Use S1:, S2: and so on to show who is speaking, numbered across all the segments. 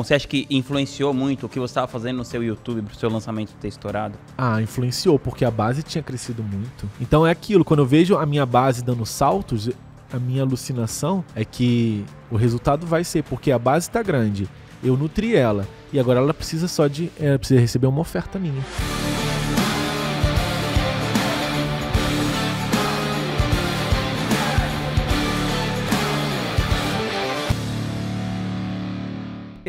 S1: Você acha que influenciou muito o que você estava fazendo no seu YouTube pro seu lançamento ter estourado?
S2: Ah, influenciou, porque a base tinha crescido muito. Então é aquilo, quando eu vejo a minha base dando saltos, a minha alucinação é que o resultado vai ser, porque a base está grande, eu nutri ela, e agora ela precisa só de. Ela é, precisa receber uma oferta minha.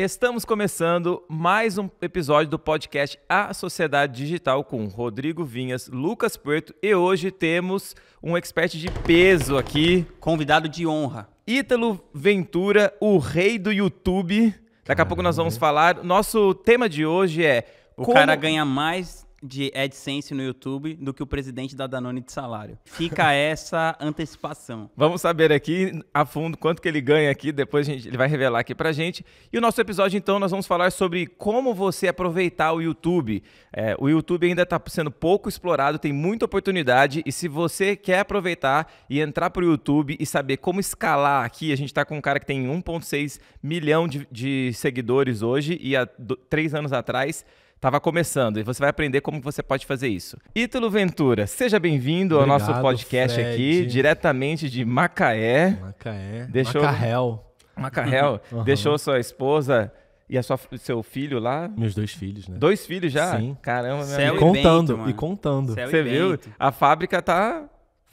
S3: Estamos começando mais um episódio do podcast A Sociedade Digital com Rodrigo Vinhas, Lucas Porto e hoje temos um expert de peso aqui.
S1: Convidado de honra. Ítalo Ventura, o rei do YouTube. Daqui a pouco nós vamos falar. Nosso tema de hoje é. O como... cara ganha mais de AdSense no YouTube do que o presidente da Danone de salário. Fica essa antecipação. Vamos
S3: saber aqui a fundo quanto que ele ganha aqui, depois gente, ele vai revelar aqui pra gente. E o nosso episódio, então, nós vamos falar sobre como você aproveitar o YouTube. É, o YouTube ainda está sendo pouco explorado, tem muita oportunidade, e se você quer aproveitar e entrar pro YouTube e saber como escalar aqui, a gente tá com um cara que tem 1,6 milhão de, de seguidores hoje e há do, três anos atrás estava começando e você vai aprender como você pode fazer isso. Ítalo Ventura, seja bem-vindo ao nosso podcast Fred. aqui, diretamente de Macaé. Macaé. Deixou... Macarrel. Macarrel. uhum. Deixou sua esposa e a sua, seu filho lá? Meus dois filhos, né? Dois filhos já? Sim. Caramba, meu Céu e contando, bento, e contando. Céu Você e viu? Bento. A fábrica tá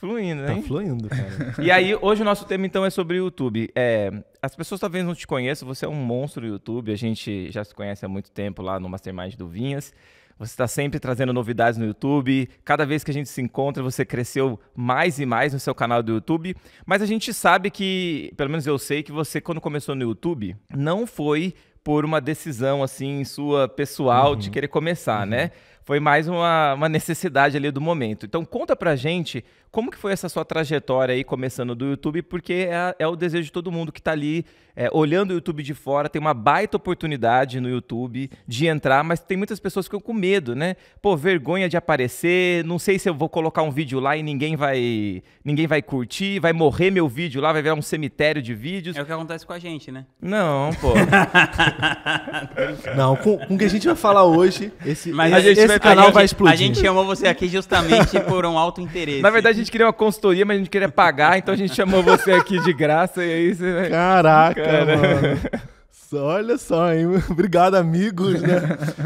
S3: Fluindo, né? Tá fluindo, cara. e aí, hoje o nosso tema, então, é sobre o YouTube. É, as pessoas talvez não te conheçam, você é um monstro do YouTube, a gente já se conhece há muito tempo lá no Mastermind do Vinhas. Você está sempre trazendo novidades no YouTube. Cada vez que a gente se encontra, você cresceu mais e mais no seu canal do YouTube. Mas a gente sabe que, pelo menos eu sei, que você, quando começou no YouTube, não foi por uma decisão assim sua pessoal uhum. de querer começar, uhum. né? foi mais uma, uma necessidade ali do momento. Então conta pra gente como que foi essa sua trajetória aí, começando do YouTube, porque é, é o desejo de todo mundo que está ali é, olhando o YouTube de fora, tem uma baita oportunidade no YouTube de entrar, mas tem muitas pessoas que ficam com medo, né? Pô, vergonha de aparecer, não sei se eu vou colocar um vídeo lá e ninguém vai, ninguém vai curtir, vai morrer meu vídeo lá, vai virar um cemitério de vídeos.
S1: É o que acontece com a gente, né?
S3: Não, pô. não, com,
S2: o que a gente vai falar hoje, esse, mas esse, é a gente esse esse canal gente, vai explodir. A gente chamou
S3: você aqui justamente por um alto interesse. Na verdade, a gente queria uma consultoria, mas a gente queria pagar, então a gente chamou
S2: você aqui de graça e aí é você... Né? Caraca, Cara. mano. Olha só, hein? Obrigado, amigos. Né?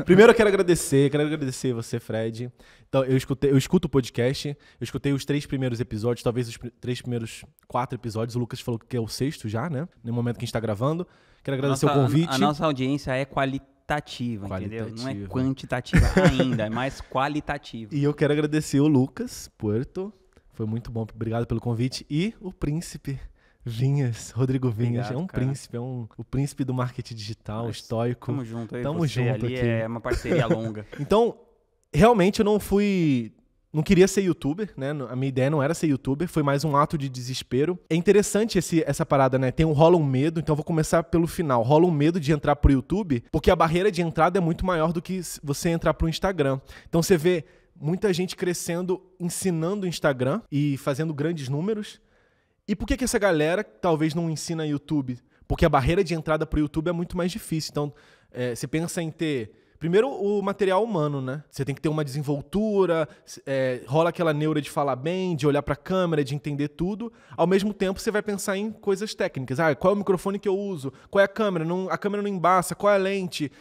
S2: Primeiro eu quero agradecer, quero agradecer você, Fred. Então, eu escutei, eu escuto o podcast, eu escutei os três primeiros episódios, talvez os pr três primeiros quatro episódios. O Lucas falou que é o sexto já, né? No momento que a gente tá gravando. Quero agradecer nossa, o convite. A, a nossa
S1: audiência é qualitativa qualitativa, entendeu? Não é quantitativa ainda, é mais qualitativa. E
S2: eu quero agradecer o Lucas Puerto, foi muito bom, obrigado pelo convite, e o Príncipe. Vinhas, Rodrigo Vinhas, Obrigado, é um cara. príncipe, é um, o príncipe do marketing digital, Mas, estoico. Tamo junto aí, tamo junto aqui. É uma parceria longa. então, realmente eu não fui não queria ser youtuber, né? A minha ideia não era ser youtuber, foi mais um ato de desespero. É interessante esse, essa parada, né? Tem um rola um medo, então vou começar pelo final. Rola um medo de entrar pro YouTube, porque a barreira de entrada é muito maior do que você entrar pro Instagram. Então você vê muita gente crescendo, ensinando o Instagram e fazendo grandes números. E por que, que essa galera talvez não ensina YouTube? Porque a barreira de entrada pro YouTube é muito mais difícil. Então, é, você pensa em ter Primeiro, o material humano, né? Você tem que ter uma desenvoltura, é, rola aquela neura de falar bem, de olhar para a câmera, de entender tudo. Ao mesmo tempo, você vai pensar em coisas técnicas. Ah, qual é o microfone que eu uso? Qual é a câmera? Não, a câmera não embaça? Qual é a lente?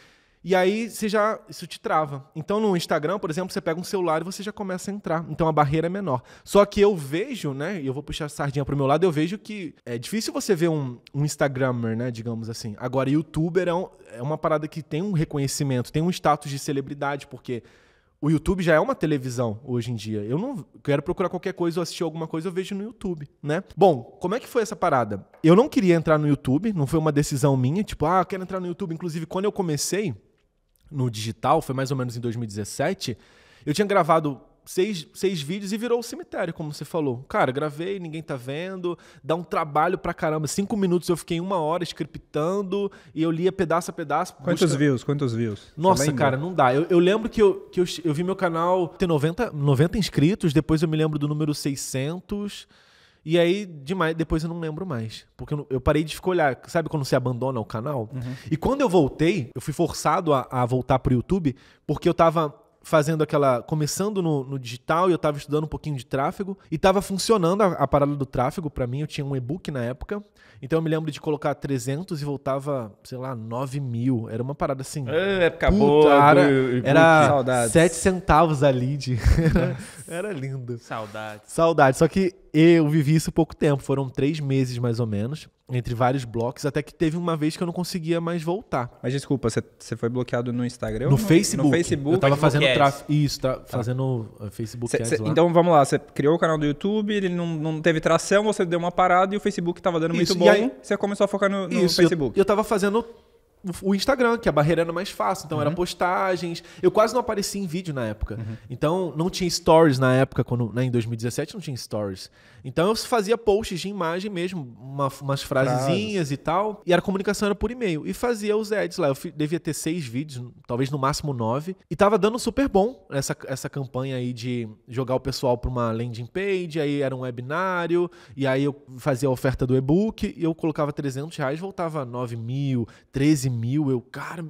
S2: E aí você já isso te trava. Então no Instagram, por exemplo, você pega um celular e você já começa a entrar. Então a barreira é menor. Só que eu vejo, né? E eu vou puxar a sardinha pro meu lado, eu vejo que é difícil você ver um, um Instagrammer, né? Digamos assim. Agora, youtuber é, um, é uma parada que tem um reconhecimento, tem um status de celebridade, porque o YouTube já é uma televisão hoje em dia. Eu não quero procurar qualquer coisa ou assistir alguma coisa, eu vejo no YouTube, né? Bom, como é que foi essa parada? Eu não queria entrar no YouTube, não foi uma decisão minha, tipo, ah, eu quero entrar no YouTube. Inclusive, quando eu comecei, no digital, foi mais ou menos em 2017, eu tinha gravado seis, seis vídeos e virou o um cemitério, como você falou. Cara, gravei, ninguém tá vendo, dá um trabalho pra caramba. Cinco minutos eu fiquei uma hora scriptando e eu lia pedaço a pedaço. Quantos busca... views? Quantos views?
S4: Nossa, cara, não
S2: dá. Eu, eu lembro que, eu, que eu, eu vi meu canal ter 90, 90 inscritos, depois eu me lembro do número 600 e aí, demais, depois eu não lembro mais. Porque eu, eu parei de ficar olhar. Sabe quando você abandona o canal? Uhum. E quando eu voltei, eu fui forçado a, a voltar pro YouTube, porque eu tava fazendo aquela. começando no, no, digital e eu tava estudando um pouquinho de tráfego. E tava funcionando a, a parada do tráfego para mim. Eu tinha um e-book na época. Então eu me lembro de colocar 300 e voltava, sei lá, 9 mil. Era uma parada assim. É, época boa. Era, 7 centavos a lead. era, era lindo. Saudades. Saudades. Só que eu vivi isso pouco tempo, foram três meses mais ou menos, entre vários blocos, até que teve uma vez que eu não conseguia mais voltar. Mas desculpa,
S4: você foi bloqueado no Instagram? No, Facebook. No Facebook. Eu tava fazendo tráfego. Isso, tá, tá, fazendo Facebook cê, cê, Então vamos lá, você criou o canal do YouTube, ele não, não teve tração, você deu uma parada e o Facebook tava dando isso, muito bom. Aí, você começou a focar no, no isso, Facebook. Eu, eu tava fazendo o Instagram,
S2: que a barreira era mais fácil. Então, uhum. era postagens. Eu quase não aparecia em vídeo na época. Uhum. Então, não tinha stories na época, quando, né, em 2017 não tinha stories. Então, eu fazia posts de imagem mesmo, uma, umas frasezinhas Frases. e tal. E a comunicação era por e-mail. E fazia os ads lá. Eu devia ter seis vídeos, talvez no máximo nove. E tava dando super bom essa, essa campanha aí de jogar o pessoal pra uma landing page, aí era um webinário, e aí eu fazia a oferta do e-book, e eu colocava 300 reais, voltava 9 mil, 13 mil. Eu, cara,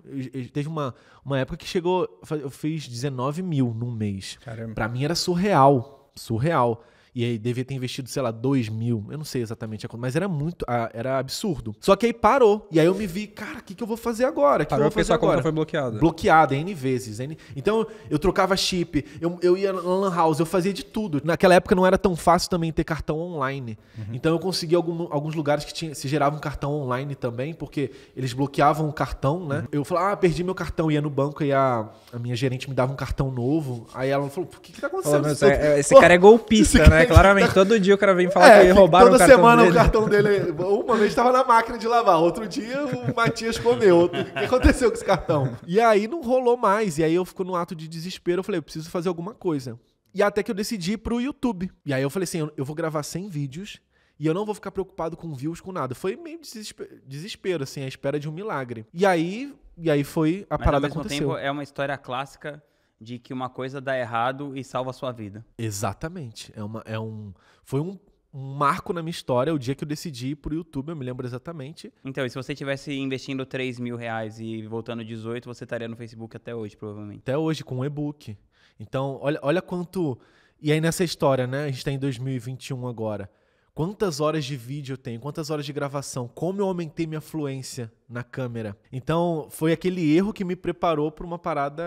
S2: teve uma, uma época que chegou, eu fiz 19 mil num mês. Caramba. Pra mim era surreal, surreal. E aí devia ter investido, sei lá, 2 mil. Eu não sei exatamente a conta, mas era muito, ah, era absurdo. Só que aí parou. E aí eu me vi, cara, o que, que eu vou fazer agora? que, parou eu vou fazer agora? Conta foi bloqueada. Bloqueada, N vezes. N... Então eu trocava chip, eu, eu ia na Lan House, eu fazia de tudo. Naquela época não era tão fácil também ter cartão online. Uhum. Então eu consegui algum, alguns lugares que tinha, se gerava um cartão online também, porque eles bloqueavam o cartão, né? Uhum. Eu falava, ah, perdi meu cartão, ia no banco e a, a minha gerente me dava um cartão novo. Aí ela falou, o que, que tá acontecendo? esse, é, é, esse cara é golpista, né? claramente, todo dia o cara vem falar é, que roubaram o cartão semana, dele. semana o cartão dele, uma vez estava na máquina de lavar, outro dia o Matias comeu. O que aconteceu com esse cartão? E aí não rolou mais, e aí eu fico num ato de desespero, eu falei, eu preciso fazer alguma coisa. E até que eu decidi ir pro YouTube. E aí eu falei assim, eu vou gravar 100 vídeos e eu não vou ficar preocupado com views, com nada. Foi meio desespero, desespero assim, à espera de um milagre. E aí, e aí foi a Mas, parada ao mesmo aconteceu. Tempo,
S1: é uma história clássica de que uma coisa dá errado e salva a sua vida.
S2: Exatamente. É uma, é um, foi um, um marco na minha história, o dia que eu decidi ir pro YouTube, eu me lembro exatamente.
S1: Então, e se você tivesse investindo 3 mil reais e voltando 18, você estaria no Facebook até hoje, provavelmente.
S2: Até hoje, com um e-book. Então, olha, olha quanto. E aí nessa história, né? A gente tá em 2021 agora quantas horas de vídeo eu tenho, quantas horas de gravação, como eu aumentei minha fluência na câmera. Então, foi aquele erro que me preparou para uma parada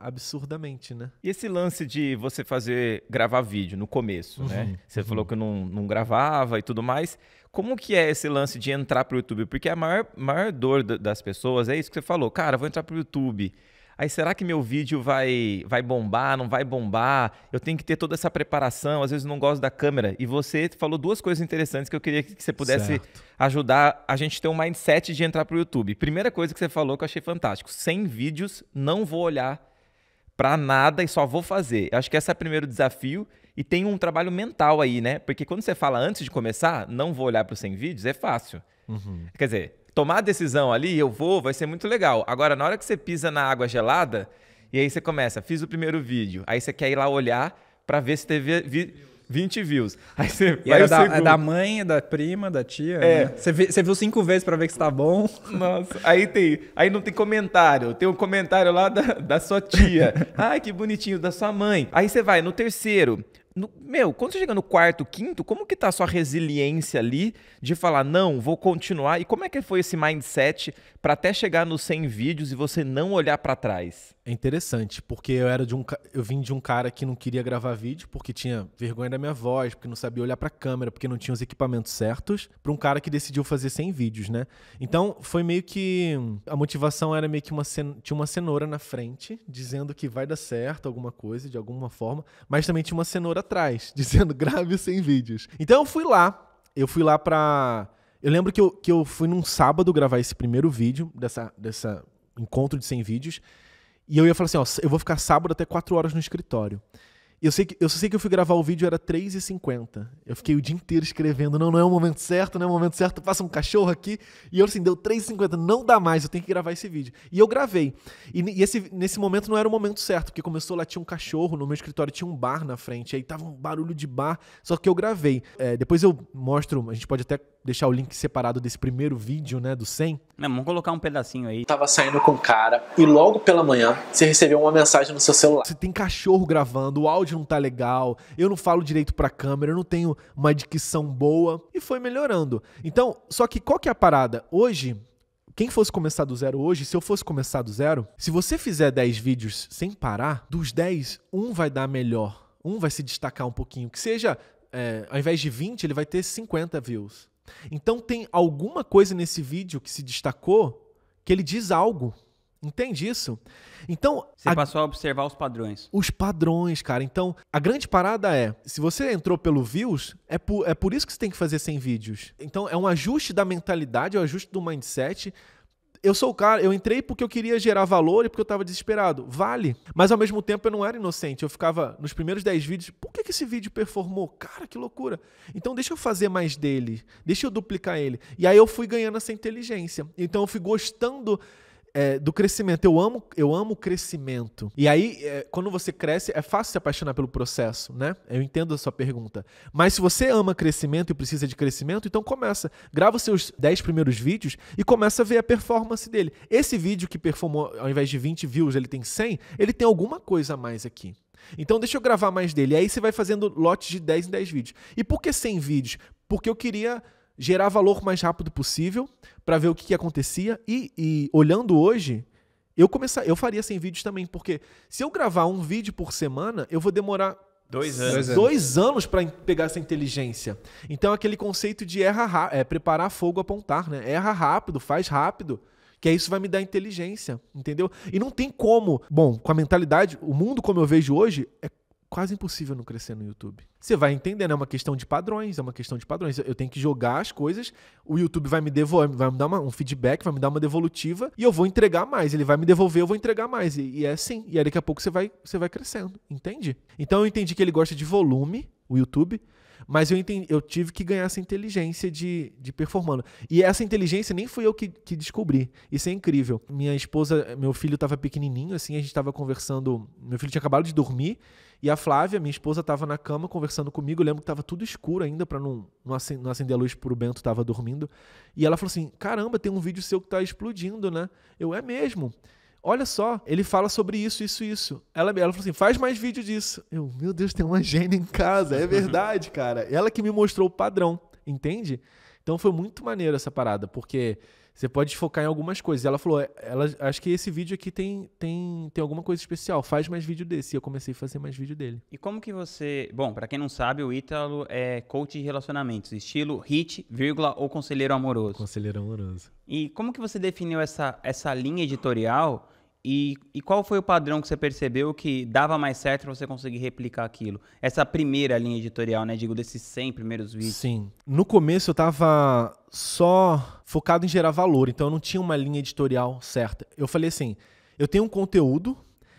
S2: absurdamente, né?
S3: E esse lance de você fazer gravar vídeo no começo, né? uhum, né? Você uhum. falou que não, não gravava e tudo mais. Como que é esse lance de entrar para o YouTube? Porque a maior, maior dor das pessoas é isso que você falou. Cara, vou entrar para o YouTube Aí será que meu vídeo vai vai bombar, não vai bombar? Eu tenho que ter toda essa preparação, às vezes não gosto da câmera. E você falou duas coisas interessantes que eu queria que você pudesse certo. ajudar a gente ter um mindset de entrar para o YouTube. Primeira coisa que você falou que eu achei fantástico, sem vídeos, não vou olhar para nada e só vou fazer. Eu acho que esse é o primeiro desafio e tem um trabalho mental aí, né? Porque quando você fala antes de começar, não vou olhar para os 100 vídeos, é fácil. Uhum. Quer dizer, tomar a decisão ali, eu vou, vai ser muito legal. Agora, na hora que você pisa na água gelada, e aí você começa, fiz o primeiro vídeo, aí você quer ir lá olhar para ver se teve. Vi, 20 views. Aí você e vai é da, é da
S4: mãe, é da prima, da tia. É. Né? Você, viu, você, viu cinco vezes para ver que está bom. Nossa, aí tem, aí não tem comentário.
S3: Tem um comentário lá da, da sua tia. Ai, que bonitinho, da sua mãe. Aí você vai no terceiro. No, meu, quando você chega no quarto, quinto, como que tá a sua resiliência ali de falar, não, vou continuar? E como é que foi esse mindset para até chegar nos 100 vídeos e
S2: você não olhar para trás? É interessante, porque eu era de um eu vim de um cara que não queria gravar vídeo porque tinha vergonha da minha voz, porque não sabia olhar para a câmera, porque não tinha os equipamentos certos, para um cara que decidiu fazer 100 vídeos, né? Então, foi meio que a motivação era meio que uma tinha uma cenoura na frente dizendo que vai dar certo alguma coisa de alguma forma, mas também tinha uma cenoura atrás dizendo grave 100 vídeos. Então, eu fui lá, eu fui lá para eu lembro que eu, que eu fui num sábado gravar esse primeiro vídeo dessa dessa encontro de 100 vídeos e eu ia falar assim, ó, eu vou ficar sábado até 4 horas no escritório. Eu, sei que, eu só sei que eu fui gravar o vídeo, era 3h50. Eu fiquei o dia inteiro escrevendo, não, não é o momento certo, não é o momento certo, passa um cachorro aqui. E eu assim, deu 3h50, não dá mais, eu tenho que gravar esse vídeo. E eu gravei. E, e esse, nesse momento não era o momento certo, porque começou lá, tinha um cachorro, no meu escritório tinha um bar na frente, aí tava um barulho de bar, só que eu gravei. É, depois eu mostro, a gente pode até deixar o link separado desse primeiro vídeo, né, do 100,
S1: não, vamos colocar um pedacinho aí. Tava saindo com o
S2: cara e logo pela manhã você recebeu uma mensagem no seu celular. Você tem cachorro gravando, o áudio não tá legal, eu não falo direito pra câmera, eu não tenho uma dicção boa. E foi melhorando. Então, só que qual que é a parada? Hoje, quem fosse começar do zero hoje, se eu fosse começar do zero, se você fizer 10 vídeos sem parar, dos 10, um vai dar melhor. Um vai se destacar um pouquinho. Que seja, é, ao invés de 20, ele vai ter 50 views. Então tem alguma coisa nesse vídeo que se destacou que ele diz algo. Entende isso? Então.
S1: Você a... passou a observar os padrões.
S2: Os padrões, cara. Então, a grande parada é: se você entrou pelo views, é por, é por isso que você tem que fazer 100 vídeos. Então, é um ajuste da mentalidade, é um ajuste do mindset eu sou o cara, eu entrei porque eu queria gerar valor e porque eu tava desesperado. Vale. Mas ao mesmo tempo eu não era inocente. Eu ficava nos primeiros 10 vídeos, por que, que esse vídeo performou? Cara, que loucura. Então deixa eu fazer mais dele. Deixa eu duplicar ele. E aí eu fui ganhando essa inteligência. Então eu fui gostando é, do crescimento. Eu amo, eu amo crescimento. E aí, é, quando você cresce, é fácil se apaixonar pelo processo, né? Eu entendo a sua pergunta. Mas se você ama crescimento e precisa de crescimento, então começa. Grava os seus 10 primeiros vídeos e começa a ver a performance dele. Esse vídeo que performou, ao invés de 20 views, ele tem 100, ele tem alguma coisa a mais aqui. Então deixa eu gravar mais dele. Aí você vai fazendo lotes de 10 em 10 vídeos. E por que 100 vídeos? Porque eu queria gerar valor o mais rápido possível para ver o que, que acontecia. E, e, olhando hoje, eu começar, eu faria sem vídeos também, porque se eu gravar um vídeo por semana, eu vou demorar
S3: Dois anos. Dois
S2: anos, para pegar essa inteligência. Então, aquele conceito de erra é preparar fogo, apontar, né? Erra rápido, faz rápido. Que aí isso vai me dar inteligência, entendeu? E não tem como. Bom, com a mentalidade, o mundo como eu vejo hoje, é quase impossível não crescer no YouTube. Você vai entendendo, é uma questão de padrões, é uma questão de padrões. Eu tenho que jogar as coisas, o YouTube vai me devolver, vai me dar uma, um feedback, vai me dar uma devolutiva e eu vou entregar mais. Ele vai me devolver, eu vou entregar mais. E, e é assim. E aí daqui a pouco você vai, você vai crescendo, entende? Então eu entendi que ele gosta de volume, o YouTube. Mas eu, entendi, eu tive que ganhar essa inteligência de, de performando. E essa inteligência nem fui eu que, que descobri. Isso é incrível. Minha esposa, meu filho estava pequenininho, assim, a gente estava conversando. Meu filho tinha acabado de dormir e a Flávia, minha esposa, estava na cama conversando comigo. Eu lembro que estava tudo escuro ainda para não, não, acender, a luz o Bento estava dormindo. E ela falou assim: "Caramba, tem um vídeo seu que está explodindo, né?" Eu é mesmo. Olha só, ele fala sobre isso, isso, isso. Ela, ela falou assim: faz mais vídeo disso. Eu, meu Deus, tem uma gênia em casa. É verdade, cara. Ela que me mostrou o padrão, entende? Então foi muito maneiro essa parada, porque você pode focar em algumas coisas. ela falou, é, ela, acho que esse vídeo aqui tem, tem, tem alguma coisa especial. Faz mais vídeo desse. E eu comecei a fazer mais vídeo dele.
S1: E como que você... Bom, para quem não sabe, o Ítalo é coach de relacionamentos. Estilo hit, vírgula ou conselheiro amoroso. Conselheiro amoroso. E como que você definiu essa, essa linha editorial e, e, qual foi o padrão que você percebeu que dava mais certo para você conseguir replicar aquilo? Essa primeira linha editorial, né? Digo, desses 100 primeiros vídeos. Sim.
S2: No começo eu estava só focado em gerar valor, então eu não tinha uma linha editorial certa. Eu falei assim, eu tenho um conteúdo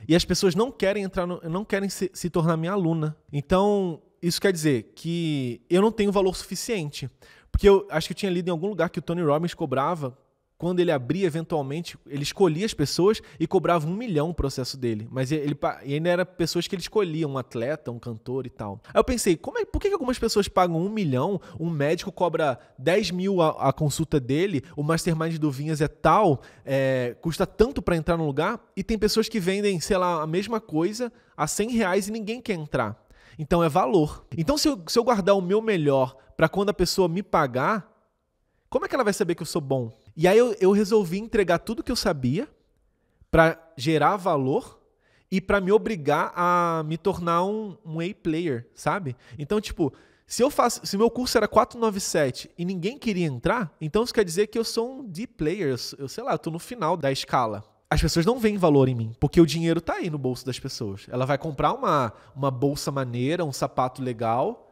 S2: e as pessoas não querem entrar, no, não querem se, se tornar minha aluna. Então, isso quer dizer que eu não tenho valor suficiente. Porque eu acho que eu tinha lido em algum lugar que o Tony Robbins cobrava quando ele abria, eventualmente, ele escolhia as pessoas e cobrava um milhão o processo dele. Mas ele, ele ainda era pessoas que ele escolhia, um atleta, um cantor e tal. Aí eu pensei, como é, por que algumas pessoas pagam um milhão, um médico cobra 10 mil a, a consulta dele, o mastermind do Vinhas é tal, é, custa tanto para entrar no lugar, e tem pessoas que vendem, sei lá, a mesma coisa a 100 reais e ninguém quer entrar. Então é valor. Então se eu, se eu guardar o meu melhor para quando a pessoa me pagar, como é que ela vai saber que eu sou bom? E aí eu, eu resolvi entregar tudo que eu sabia para gerar valor e para me obrigar a me tornar um, um A-player, sabe? Então, tipo, se eu faço, se meu curso era 497 e ninguém queria entrar, então isso quer dizer que eu sou um D-player, eu sei lá, eu tô no final da escala. As pessoas não veem valor em mim, porque o dinheiro tá aí no bolso das pessoas. Ela vai comprar uma, uma bolsa maneira, um sapato legal,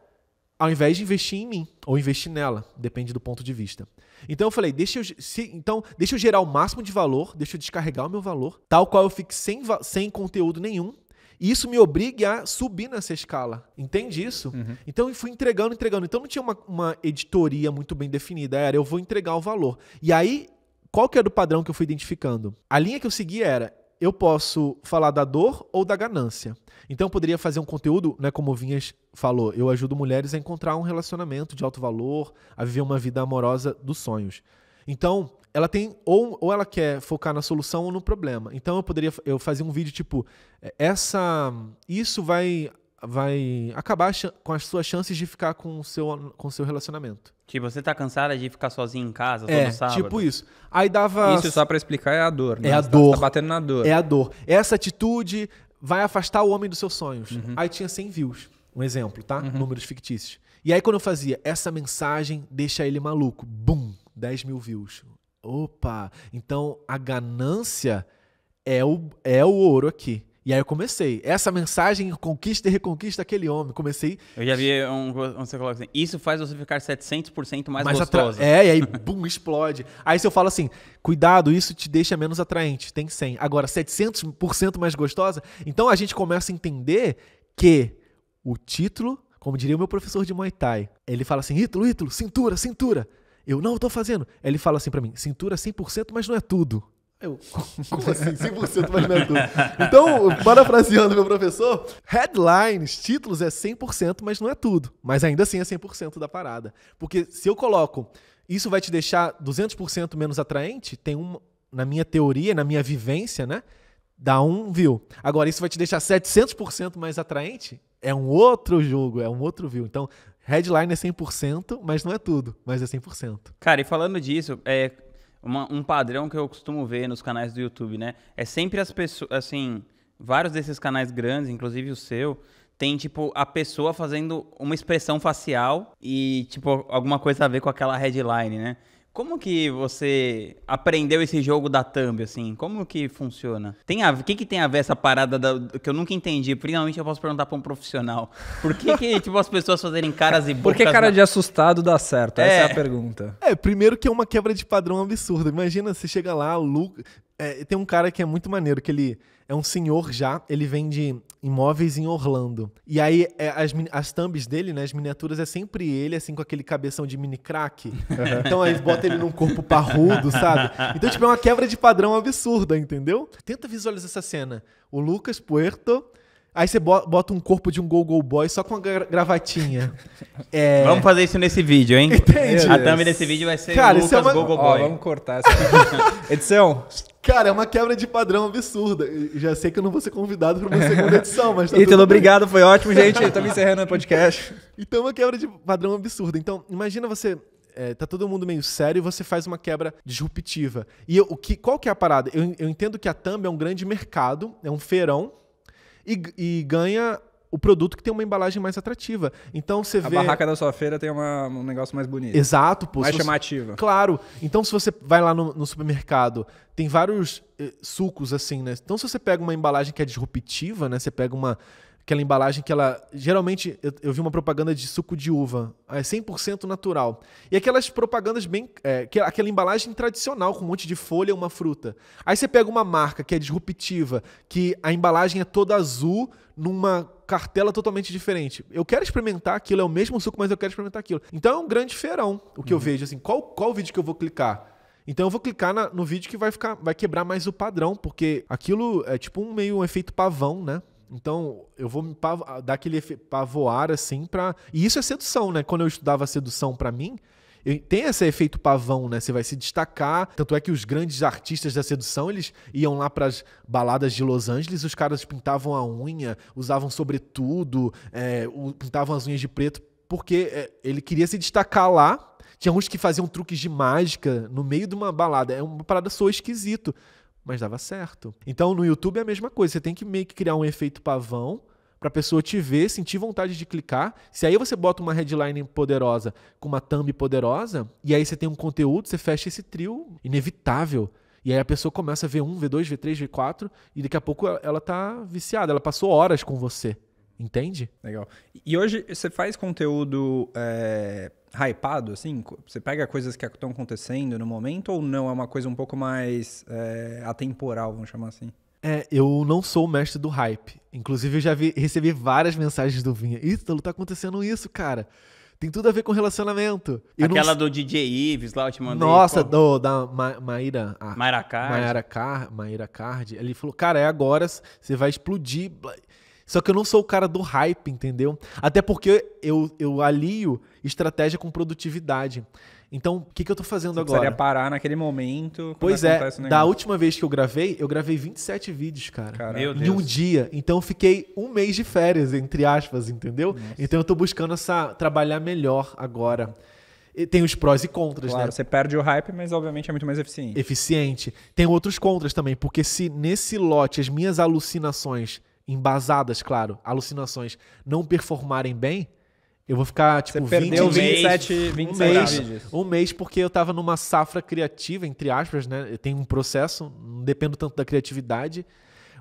S2: ao invés de investir em mim ou investir nela, depende do ponto de vista. Então eu falei, deixa eu, se, então, deixa eu gerar o máximo de valor, deixa eu descarregar o meu valor, tal qual eu fique sem, sem conteúdo nenhum, e isso me obriga a subir nessa escala. Entende isso? Uhum. Então eu fui entregando, entregando. Então não tinha uma, uma editoria muito bem definida, era eu vou entregar o valor. E aí qual que era o padrão que eu fui identificando? A linha que eu segui era, eu posso falar da dor ou da ganância. Então eu poderia fazer um conteúdo, né, como o Vinhas falou, eu ajudo mulheres a encontrar um relacionamento de alto valor, a viver uma vida amorosa dos sonhos. Então, ela tem ou, ou ela quer focar na solução ou no problema. Então eu poderia eu fazer um vídeo tipo é, essa isso vai vai acabar com as suas chances de ficar com o seu com o seu relacionamento.
S1: Tipo, você tá cansada de ficar sozinho em casa todo é, tipo sábado? tipo isso. Aí dava... Isso só para explicar é a dor, né? É a tá- dor. Você tá batendo na dor. É
S2: a dor. Essa atitude vai afastar o homem dos seus sonhos. Uhum. Aí tinha 100 views, um exemplo, tá? Uhum. Números fictícios. E aí quando eu fazia essa mensagem, deixa ele maluco. Bum! 10 mil views. Opa! Então a ganância é o, é o ouro aqui. E aí eu comecei. Essa mensagem conquista e reconquista aquele homem. Comecei.
S1: Eu já vi um, um você coloca assim, isso faz você ficar 700% mais, mais gostosa. É, e aí,
S2: bum, explode. Aí se eu falo assim, cuidado, isso te deixa menos atraente, tem 100. Agora, 700% mais gostosa? Então a gente começa a entender que o título, como diria o meu professor de Muay Thai, ele fala assim, Ítalo, Ítalo, cintura, cintura. Eu não estou fazendo. ele fala assim para mim, cintura 100%, mas não é tudo. Eu, como assim? 100% imaginário tudo. Então, parafraseando meu professor, headlines, títulos é 100%, mas não é tudo. Mas ainda assim é 100% da parada. Porque se eu coloco, isso vai te deixar 200% menos atraente, tem um, na minha teoria, na minha vivência, né? Dá um view. Agora, isso vai te deixar 700% mais atraente? É um outro jogo, é um outro view. Então, headline é 100%, mas não é tudo, mas é 100%.
S1: Cara, e falando disso, é, uma, um padrão que eu costumo ver nos canais do YouTube, né? É sempre as pessoas, assim, vários desses canais grandes, inclusive o seu, tem, tipo, a pessoa fazendo uma expressão facial e, tipo, alguma coisa a ver com aquela headline, né? Como que você aprendeu esse jogo da thumb, assim? Como que funciona? Tem a, o que, que tem a ver essa parada da, que eu nunca entendi? Principalmente eu posso perguntar pra um profissional. Por que, que tipo, as pessoas fazerem caras e bocas? Por que cara na... de
S4: assustado dá certo? É. Essa é a é. pergunta.
S2: É, primeiro que é uma quebra de padrão absurda. Imagina, você chega lá, É, tem um cara que é muito maneiro, que ele é um senhor já, ele vende imóveis em Orlando. E aí é, as, as thumbs dele, né, as miniaturas, é sempre ele, assim, com aquele cabeção de mini crack. então aí bota ele num corpo parrudo, sabe? Então, tipo, é uma quebra de padrão absurda, entendeu? Tenta visualizar essa cena. O Lucas Puerto Aí você bota um corpo de um gogo -Go Boy só com a gravatinha. É... Vamos fazer isso nesse
S1: vídeo, hein? Entendi. A thumb desse vídeo
S2: vai ser Cara, é Lucas é uma... Google -Go Boy. Ó, vamos cortar essa.
S4: Edição,
S2: Cara, é uma quebra de padrão absurda. Já sei que eu não vou ser convidado para uma segunda edição, mas. Tá Ítalo, obrigado, foi ótimo, gente. me encerrando o podcast. Então, é uma quebra de padrão absurda. Então, imagina você. É, tá todo mundo meio sério e você faz uma quebra disruptiva. E eu, o que, qual que é a parada? Eu, eu entendo que a Thumb é um grande mercado, é um feirão, e, e ganha o produto que tem uma embalagem mais atrativa. Então você vê. A barraca
S4: da sua feira tem uma, um negócio mais bonito. Exato, pô. Mais chamativa.
S2: Você... Claro. Então, se você vai lá no, no supermercado, tem vários eh, sucos assim, né? Então, se você pega uma embalagem que é disruptiva, né? Você pega uma. Aquela embalagem que ela. Geralmente, eu, eu vi uma propaganda de suco de uva. É 100% natural. E aquelas propagandas bem. É, que, aquela embalagem tradicional, com um monte de folha e uma fruta. Aí você pega uma marca que é disruptiva, que a embalagem é toda azul, numa cartela totalmente diferente. Eu quero experimentar aquilo, é o mesmo suco, mas eu quero experimentar aquilo. Então é um grande feirão o que uhum. eu vejo, assim, qual, qual vídeo que eu vou clicar? Então eu vou clicar na, no vídeo que vai ficar, vai quebrar mais o padrão, porque aquilo é tipo um meio um efeito pavão, né? Então, eu vou me pavo, dar aquele pavoar assim para. E isso é sedução, né? Quando eu estudava sedução para mim, tem esse efeito pavão, né? Você vai se destacar. Tanto é que os grandes artistas da sedução, eles iam lá para as baladas de Los Angeles, os caras pintavam a unha, usavam sobretudo, é, pintavam as unhas de preto, porque é, ele queria se destacar lá. Tinha uns que faziam truques de mágica no meio de uma balada. É uma parada só esquisito, mas dava certo. Então no YouTube é a mesma coisa. Você tem que meio que criar um efeito pavão para a pessoa te ver, sentir vontade de clicar. Se aí você bota uma headline poderosa com uma thumb poderosa, e aí você tem um conteúdo, você fecha esse trio inevitável. E aí a pessoa começa a ver um, ver dois, ver três, ver quatro,
S4: e daqui a pouco ela tá viciada, ela passou horas com você. Entende? Legal. E hoje você faz conteúdo é, hypado, assim? Você pega coisas que estão acontecendo no momento ou não? É uma coisa um pouco mais é, atemporal, vamos chamar assim?
S2: É, eu não sou o mestre do hype. Inclusive, eu já vi, recebi várias mensagens do Vinha. Ítalo, tá acontecendo isso, cara. Tem tudo a ver com relacionamento. Eu Aquela não...
S1: do DJ Ives lá, eu te mandei. Nossa,
S2: do, da Ma Maíra. Maíra Card. Maíra, Car Maíra Card. Ele falou, cara, é agora, você vai explodir. Só que eu não sou o cara do hype, entendeu? Até porque eu, eu alio estratégia com produtividade. Então, o que, que
S4: eu tô fazendo Você agora? Precisaria parar naquele momento. Pois é, da
S2: última vez que eu gravei, eu gravei 27 vídeos, cara. cara meu Deus. Em um dia. Então, eu fiquei um mês de férias, entre aspas, entendeu? Nossa. Então, eu tô buscando essa trabalhar melhor agora tem os prós e contras, claro, né? Você perde o hype, mas obviamente é muito mais eficiente. Eficiente. Tem outros contras também, porque se nesse lote as minhas alucinações, embasadas, claro, alucinações, não performarem bem, eu vou ficar, tipo, Você 20 27, mês, 27 um mês, um mês, porque eu tava numa safra criativa, entre aspas, né? Eu tenho um processo, não dependo tanto da criatividade,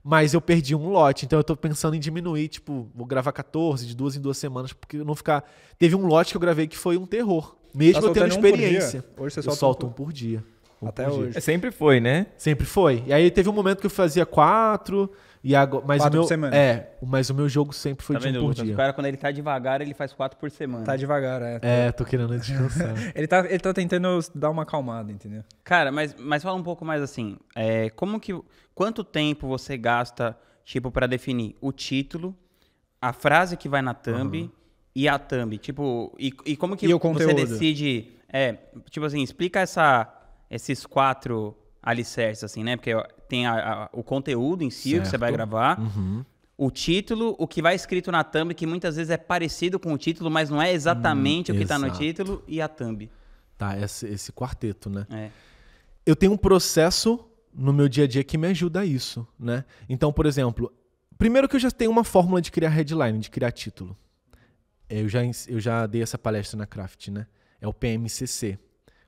S2: mas eu perdi um lote, então eu tô pensando em diminuir, tipo, vou gravar 14, de duas em duas semanas, porque não ficar. Teve um lote que eu gravei que foi um terror, mesmo tá eu tendo experiência. Um hoje você solta eu solto um por dia.
S1: Um Até hoje. É
S2: Sempre foi, né? Sempre foi. E aí teve um momento que eu fazia quatro. E agora, mas quatro o meu, por semana. É, mas o meu jogo sempre foi tá de um por dia. O
S1: cara, quando ele tá
S4: devagar, ele faz quatro por semana. Tá devagar, é. Tá... É, tô querendo descansar. ele, tá, ele tá tentando dar uma acalmada, entendeu?
S1: Cara, mas, mas fala um pouco mais assim. É, como que. Quanto tempo você gasta, tipo, para definir o título, a frase que vai na thumb uhum. e a thumb? Tipo, e, e como que e você decide. É, tipo assim, explica essa, esses quatro alicerces, assim, né? Porque tem a, a, o conteúdo em si certo. que você vai gravar. Uhum. O título, o que vai escrito na thumb, que muitas vezes é parecido com o título, mas não é exatamente hum, o que está no título, e a thumb. Tá, esse, esse
S2: quarteto, né? É. Eu tenho um processo no meu dia a dia que me ajuda a isso, né? Então, por exemplo, primeiro que eu já tenho uma fórmula de criar headline, de criar título. É, eu já, eu já dei essa palestra na Craft, né? É o PMCC.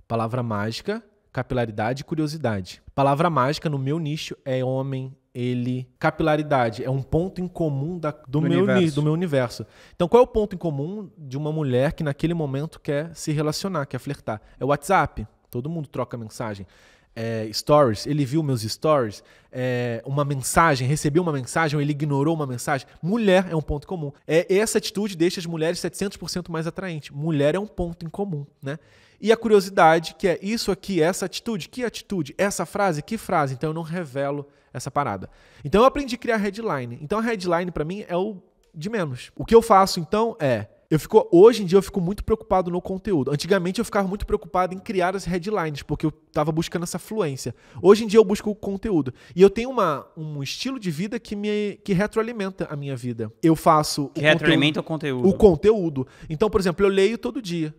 S2: Palavra mágica, capilaridade e curiosidade. Palavra mágica no meu nicho é homem, ele. Capilaridade é um ponto em comum da, do, do meu universo. do meu universo. Então, qual é o ponto em comum de uma mulher que naquele momento quer se relacionar, quer flertar? É o WhatsApp. Todo mundo troca mensagem. É, stories, ele viu meus stories, é, uma mensagem, recebeu uma mensagem, ou ele ignorou uma mensagem. Mulher é um ponto comum. É, essa atitude deixa as mulheres 700% mais atraentes. Mulher é um ponto em comum, né? E a curiosidade, que é isso aqui, essa atitude, que atitude, essa frase, que frase. Então eu não revelo essa parada. Então eu aprendi a criar headline. Então a headline para mim é o de menos. O que eu faço então é eu fico, hoje em dia eu fico muito preocupado no conteúdo. Antigamente eu ficava muito preocupado em criar as headlines, porque eu estava buscando essa fluência. Hoje em dia eu busco o conteúdo. E eu tenho uma, um estilo de vida que me que retroalimenta a minha vida. Eu faço. Que o retroalimenta conteúdo, o conteúdo. O conteúdo. Então, por exemplo, eu leio todo dia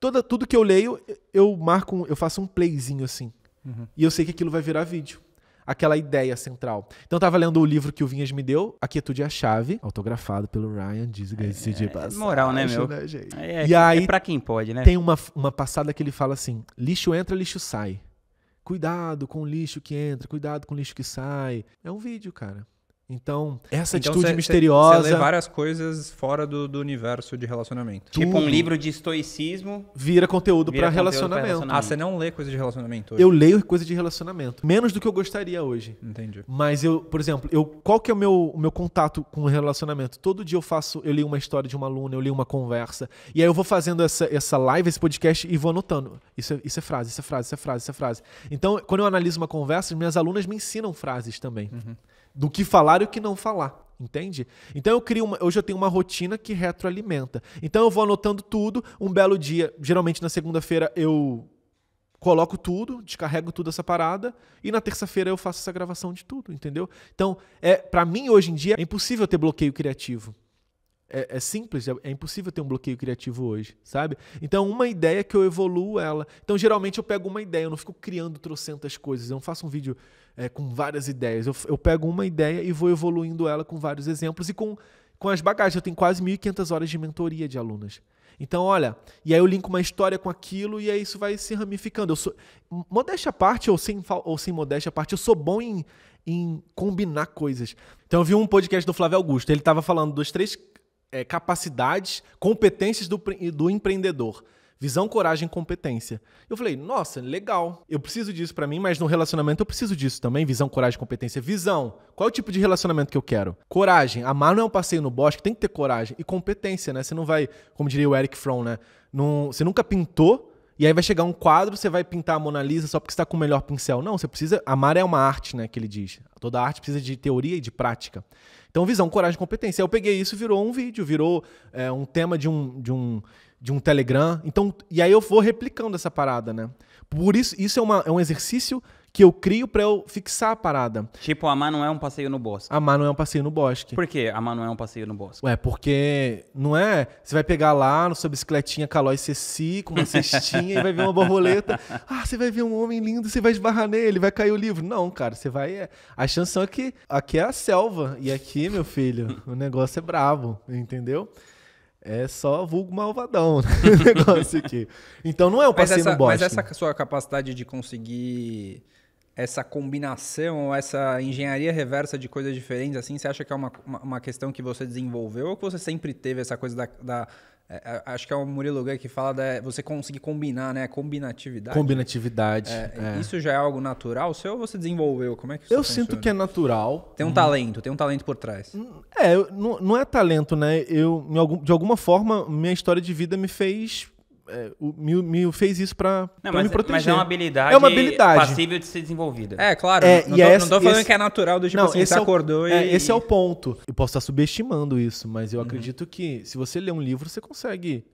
S2: toda, tudo que eu leio, eu marco, eu faço um playzinho assim. Uhum. E eu sei que aquilo vai virar vídeo. Aquela ideia central. Então eu tava lendo o livro que o Vinhas me deu, A Quietude é a Chave, autografado pelo Ryan Dizgacy é, é, Moral, né, meu? Né, é, e é, aí, é pra quem pode, né? Tem uma, uma passada que ele fala assim: lixo entra, lixo sai. Cuidado com o lixo que entra, cuidado com o lixo que sai. É um vídeo, cara. Então, essa então atitude cê, misteriosa. Você lê
S4: várias coisas fora do, do universo de relacionamento. Tipo um livro de estoicismo. Vira conteúdo para relacionamento. relacionamento. Ah, você não lê coisa de relacionamento hoje? Eu leio coisa de relacionamento. Menos do que eu gostaria hoje. Entendi. Mas
S2: eu, por exemplo, eu, qual que é o meu, o meu contato com o relacionamento? Todo dia eu faço, eu li uma história de uma aluna, eu li uma conversa. E aí eu vou fazendo essa, essa live, esse podcast e vou anotando. Isso é, isso é frase, isso é frase, isso é frase, isso é frase. Então, quando eu analiso uma conversa, minhas alunas me ensinam frases também. Uhum do que falar e o que não falar. Entende? Então eu crio uma, hoje eu tenho uma rotina que retroalimenta. Então eu vou anotando tudo, um belo dia, geralmente na segunda-feira eu coloco tudo, descarrego tudo essa parada e na terça-feira eu faço essa gravação de tudo, entendeu? Então, é para mim hoje em dia é impossível ter bloqueio criativo. É, é simples, é, é, impossível ter um bloqueio criativo hoje, sabe? Então, uma ideia que eu evoluo ela. Então, geralmente eu pego uma ideia, eu não fico criando trocentas coisas, eu não faço um vídeo é, com várias ideias. Eu, eu pego uma ideia e vou evoluindo ela com vários exemplos e com, com as bagagens. Eu tenho quase 1.500 horas de mentoria de alunas. Então, olha, e aí eu linko uma história com aquilo e aí isso vai se ramificando. Eu sou, modéstia à parte, ou sem, ou sem modéstia à parte, eu sou bom em, em combinar coisas. Então, eu vi um podcast do Flávio Augusto, ele estava falando dos três é, capacidades, competências do, do empreendedor. Visão, coragem, competência. Eu falei, nossa, legal. Eu preciso disso para mim, mas no relacionamento eu preciso disso também. Visão, coragem, competência. Visão. Qual é o tipo de relacionamento que eu quero? Coragem. Amar não é um passeio no bosque, tem que ter coragem. E competência, né? Você não vai, como diria o Eric Fromm, né? Não, você nunca pintou e aí vai chegar um quadro, você vai pintar a Mona Lisa só porque está com o melhor pincel. Não, você precisa. Amar é uma arte, né? Que ele diz. Toda arte precisa de teoria e de prática. Então, visão, coragem e competência. Eu peguei isso, virou um vídeo, virou é, um tema de um, de, um, de um Telegram. Então, e aí eu vou replicando essa parada, né? Por isso, isso é, uma, é um exercício que eu crio para eu fixar a parada.
S1: Tipo, amar não é um passeio no bosque.
S2: Amar não é um passeio no bosque. Por
S1: que amar não é um passeio no bosque?
S2: Ué, porque não é. Você vai pegar lá na sua bicicletinha Calói Ceci, com uma cestinha e vai ver uma borboleta. Ah, você vai ver um homem lindo, você vai esbarrar nele, vai cair o livro. Não, cara, você vai. É, a chance é que aqui é a selva. E aqui, meu filho, o negócio é bravo, entendeu? É só vulgo malvadão né? o negócio aqui. Então não é um passeio mas essa, no bosque. Mas essa
S4: sua capacidade de conseguir essa combinação, essa engenharia reversa de coisas diferentes, assim, você acha que é uma, uma, uma questão que você desenvolveu ou que você sempre teve essa coisa da. da é, é acho que é o Murilo Gay que fala da você conseguir combinar, né? Combinatividade.
S2: Combinatividade. É, é. Isso
S4: já é algo natural seu ou você desenvolveu? Como é que isso Eu funciona? sinto que é natural. Tem um hum. talento, tem um talento por trás. Hum,
S2: é, não, não é talento, né? Eu, algum, de alguma forma, minha história de vida me fez é, o Mil, fez isso para me proteger.
S4: Mas é, é uma habilidade, é uma habilidade passível de ser desenvolvida. É, claro. É, não, e tô, essa, é não tô falando esse, que é natural do tipo não, assim, esse é acordou é, e... Esse é o
S2: ponto. Eu posso estar subestimando isso, mas eu uhum. acredito que se você ler um livro, você consegue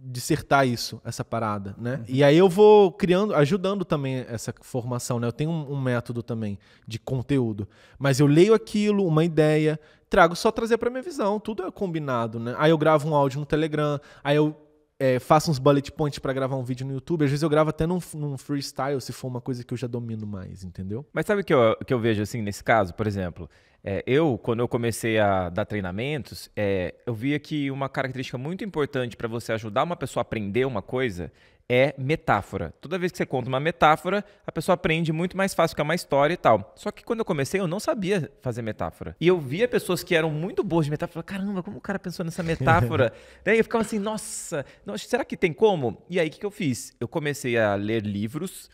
S2: dissertar isso, essa parada, né? Uhum. E aí eu vou criando, ajudando também essa formação, né? Eu tenho um, um método também de conteúdo, mas eu leio aquilo, uma ideia, trago só trazer para minha visão, tudo é combinado, né? Aí eu gravo um áudio no Telegram, aí eu é, faço uns bullet points para gravar um vídeo no YouTube. Às vezes eu gravo até num, num, freestyle, se for uma coisa que eu já domino mais, entendeu?
S3: Mas sabe o que eu, que eu vejo assim nesse caso, por exemplo? É, eu, quando eu comecei a dar treinamentos, é, eu via que uma característica muito importante para você ajudar uma pessoa a aprender uma coisa é metáfora. Toda vez que você conta uma metáfora, a pessoa aprende muito mais fácil, fica mais história e tal. Só que quando eu comecei, eu não sabia fazer metáfora. E eu via pessoas que eram muito boas de metáfora, caramba, como o cara pensou nessa metáfora? Daí eu ficava assim, nossa, nossa será que tem como? E aí o que, que eu fiz? Eu comecei a ler livros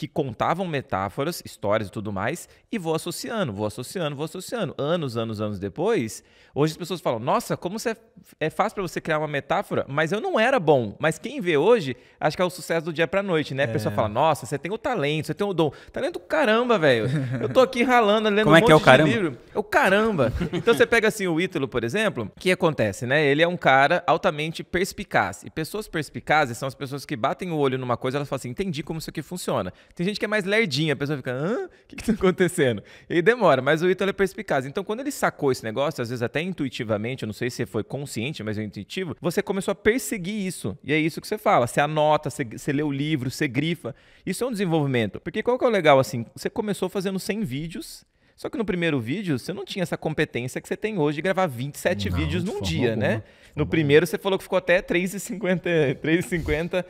S3: que contavam metáforas, histórias e tudo mais, e vou associando, vou associando, vou associando. Anos, anos, anos depois, hoje as pessoas falam: Nossa, como você é, é fácil para você criar uma metáfora, mas eu não era bom. Mas quem vê hoje, acho que é o sucesso do dia para noite, né? A pessoa é. fala: Nossa, você tem o talento, você tem o dom. Talento caramba, velho. Eu tô aqui ralando, lendo como é um é monte que é o caramba? livro. É o caramba. Então você pega assim o Ítalo, por exemplo, o que acontece, né? Ele é um cara altamente perspicaz. E pessoas perspicazes são as pessoas que batem o olho numa coisa, elas falam assim: Entendi como isso aqui funciona. Tem gente que é mais lerdinha, a pessoa fica, hã? O que está acontecendo? E demora, mas o Ítalo é perspicaz. Então, quando ele sacou esse negócio, às vezes até intuitivamente, eu não sei se foi consciente, mas é intuitivo, você começou a perseguir isso. E é isso que você fala. Você anota, você, você lê o livro, você grifa. Isso é um desenvolvimento. Porque qual que é o legal, assim? Você começou fazendo 100 vídeos só que no primeiro vídeo, você não tinha essa competência que você tem hoje de gravar 27 não, vídeos num dia, né? alguma, né? No primeiro, você falou que ficou até 3h50. 3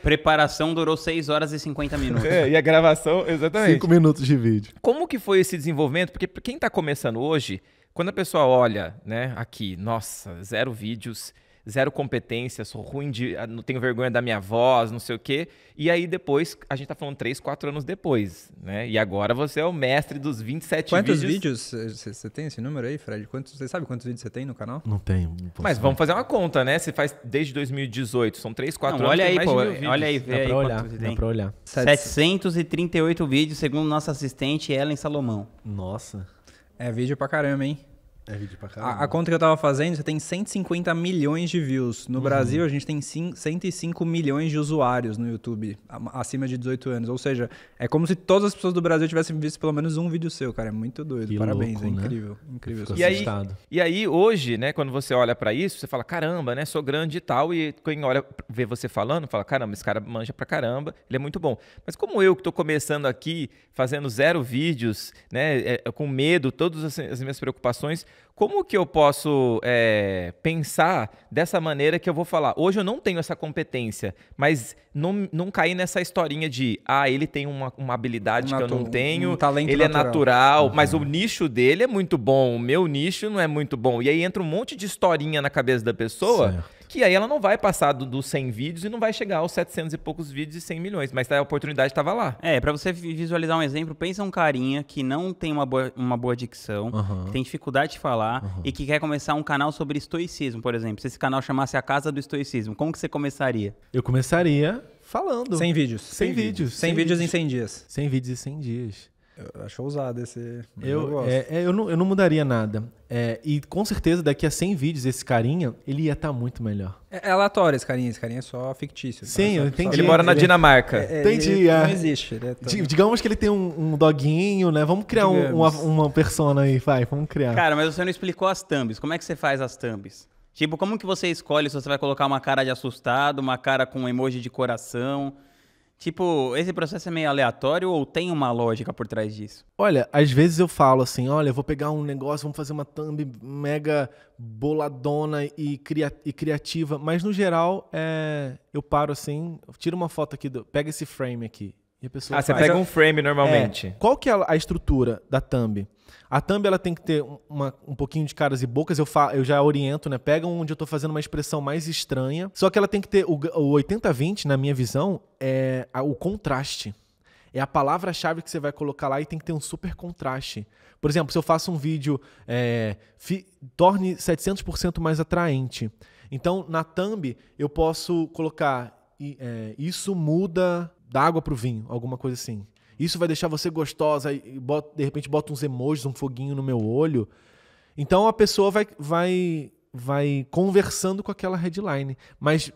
S3: Preparação durou 6 horas e 50 minutos. É, e a gravação, exatamente. 5 minutos de vídeo. Como que foi esse desenvolvimento? Porque quem está começando hoje, quando a pessoa olha, né, aqui, nossa, zero vídeos zero competência, sou ruim de. Ah, não tenho vergonha da minha voz, não sei o quê. E aí depois, a gente tá falando três, quatro anos depois, né? E agora você é o mestre dos 27 quantos vídeos.
S4: Quantos vídeos você tem esse número aí, Fred? Quantos, você sabe quantos vídeos você tem no canal? Não tenho. Não Mas vamos fazer uma conta, né? Você
S3: faz desde 2018, são três, quatro não, anos. Olha aí, pô, olha aí, vê dá aí pra olhar, dá pra olhar.
S4: 738 vídeos, segundo nossa assistente Ellen Salomão.
S1: Nossa.
S4: É vídeo pra caramba, hein?
S2: É vídeo pra caramba. A, a, né?
S4: conta que eu tava fazendo, você tem 150 milhões de views. No uhum. Brasil, a gente tem 105 milhões de usuários no YouTube, acima de 18 anos. Ou seja, é como se todas as pessoas do Brasil tivessem visto pelo menos um vídeo seu, cara. É muito doido. Que Parabéns, louco, é né? incrível. incrível. E aí,
S3: e aí, hoje, né, quando você olha para isso, você fala, caramba, né, sou grande e tal. E quem olha, vê você falando, fala, caramba, esse cara manja pra caramba, ele é muito bom. Mas como eu que tô começando aqui, fazendo zero vídeos, né, é, com medo, todas as minhas preocupações como que eu posso é, pensar dessa maneira que eu vou falar? Hoje eu não tenho essa competência, mas não, não cair nessa historinha de ah, ele tem uma, uma habilidade que eu não tenho, um ele natural. é natural, uhum. mas o nicho dele é muito bom, o meu nicho não é muito bom. E aí entra um monte de historinha na cabeça da pessoa. Certo que
S1: aí ela não vai passar dos do 100 vídeos e não vai chegar aos 700 e poucos vídeos e 100 milhões, mas tá, a oportunidade estava lá. É, para você visualizar um exemplo, pensa um carinha que não tem uma boa, uma boa dicção, uhum. que tem dificuldade de falar uhum. e que quer começar um canal sobre estoicismo, por exemplo. Se esse canal chamasse A Casa do Estoicismo, como que você começaria? Eu
S2: começaria falando. 100 vídeos. 100, 100 vídeos. 100, 100 vídeos, vídeos em 100 dias. 100 vídeos em 100 dias.
S4: Eu acho ousado esse. Eu, eu, é,
S2: é, eu, não, eu não mudaria nada. É, e com certeza, daqui a 100 vídeos, esse carinha, ele ia estar tá muito melhor.
S4: É, é aleatório esse carinha, esse carinha é só fictício. Sim, eu entendi. Ele mora na Dinamarca. É, entendi. não é. existe.
S2: Digamos que ele tem um, um doguinho, né? Vamos criar um, uma, uma persona aí, vai, vamos criar. Cara,
S1: mas você não explicou as thumbs. Como é que você faz as thumbs? Tipo, como que você escolhe se você vai colocar uma cara de assustado, uma cara com um emoji de coração? Tipo, esse processo é meio aleatório ou tem uma lógica por trás disso?
S2: Olha, às vezes eu falo assim: olha, vou pegar um negócio, vamos fazer uma thumb mega boladona e, cria e criativa, mas no geral é... eu paro assim, tiro uma foto aqui, do... pega esse frame aqui.
S1: E a pessoa ah, faz. você pega um frame é. normalmente. É,
S2: qual que é a estrutura da thumb? A thumb ela tem que ter uma, um pouquinho de caras e bocas, eu, fa, eu já oriento, né? Pega onde eu tô fazendo uma expressão mais estranha. Só que ela tem que ter o, o 80-20, na minha visão, é a, o contraste. É a palavra-chave que você vai colocar lá e tem que ter um super contraste. Por exemplo, se eu faço um vídeo, é, fi, torne 700% mais atraente. Então, na thumb, eu posso colocar é, isso muda da água para o vinho, alguma coisa assim. Isso vai deixar você gostosa. E bota, de repente bota uns emojis, um foguinho no meu olho. Então a pessoa vai, vai, vai conversando com aquela headline. Mas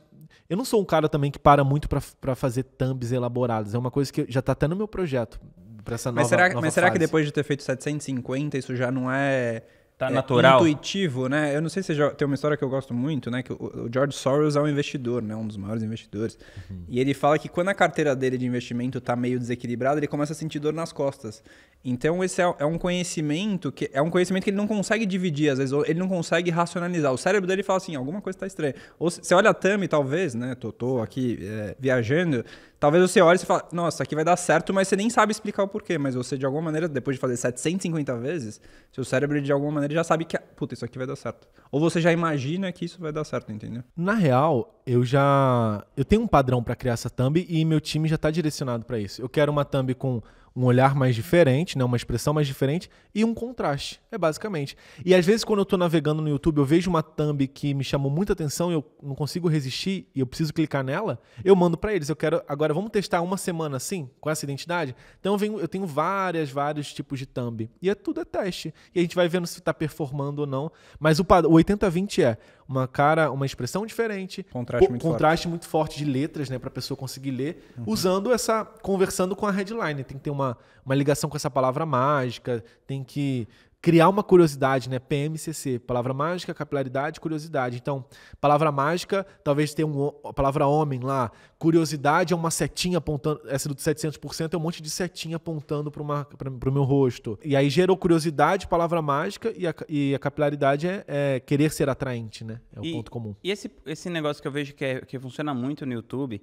S2: eu não sou um cara também que para muito para fazer thumbs elaborados. É uma coisa que já está até no meu projeto para essa mas nova, será, nova Mas será que
S4: depois de ter feito 750, isso já não é tá é natural. intuitivo, né? Eu não sei se já, tem uma história que eu gosto muito, né? Que o, o George Soros é um investidor, né? Um dos maiores investidores. Uhum. E ele fala que quando a carteira dele de investimento está meio desequilibrada, ele começa a sentir dor nas costas. Então esse é, é, um conhecimento que é um conhecimento que ele não consegue dividir, às vezes ele não consegue racionalizar. O cérebro dele fala assim, alguma coisa está estranha. Ou se, você olha a Tami, talvez, né? Tô, tô aqui é, viajando. Talvez você olhe e fale, nossa, aqui vai dar certo, mas você nem sabe explicar o porquê. Mas você, de alguma maneira, depois de fazer 750 vezes, seu cérebro, de alguma maneira, já sabe que, puta, isso aqui vai dar certo. Ou você já imagina que isso vai dar certo, entendeu? Na
S2: real, eu já. Eu tenho um padrão para criar essa thumb e meu time já tá direcionado para isso. Eu quero uma thumb com um olhar mais diferente, né, uma expressão mais diferente e um contraste, é basicamente. E às vezes quando eu estou navegando no YouTube, eu vejo uma thumb que me chamou muita atenção e eu não consigo resistir e eu preciso clicar nela, eu mando para eles, eu quero agora vamos testar uma semana assim, com essa identidade. Então eu, venho, eu tenho várias, vários tipos de thumb. E é tudo é teste. E a gente vai vendo se está performando ou não, mas o, o 80/20 é uma cara, uma expressão diferente, contraste, muito, contraste forte. muito forte de letras, né, para a pessoa conseguir ler, uhum. usando essa conversando com a headline, tem que ter uma, uma ligação com essa palavra mágica, tem que criar uma curiosidade, né? PMCC, palavra mágica, capilaridade, curiosidade. Então, palavra mágica, talvez tenha um, a palavra homem lá. Curiosidade é uma setinha apontando, essa do 700% é um monte de setinha apontando para o meu rosto. E aí gerou curiosidade, palavra mágica, e a, e a capilaridade é, é, querer ser atraente, né? É o e, ponto comum.
S1: E esse, esse negócio que eu vejo que, é, que funciona muito no YouTube,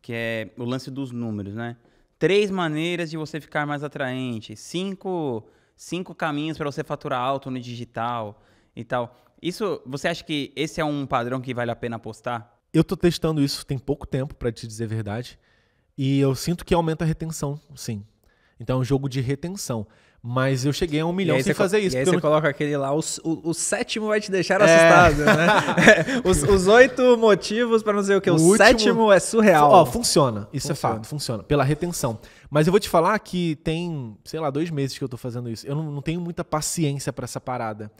S1: que é o lance dos números, né? Três maneiras de você ficar mais atraente. Cinco cinco caminhos para você faturar alto no digital e tal. Isso, você acha que esse é um padrão que vale a pena apostar?
S2: Eu estou testando isso tem pouco tempo, para te dizer a verdade, e eu sinto que aumenta a retenção, sim. Então é um jogo de retenção. Mas eu cheguei a um milhão sem fazer isso. E aí você
S4: coloca aquele lá, o, o, o, sétimo vai te deixar é. assustado, né? os, os, oito motivos para não dizer o que, o, o último... sétimo é surreal. Ó, funciona, isso é funciona. é fato,
S2: funciona. Pela retenção. Mas eu vou te falar que tem, sei lá, dois meses que eu tô fazendo isso. Eu não, não tenho muita paciência para essa parada.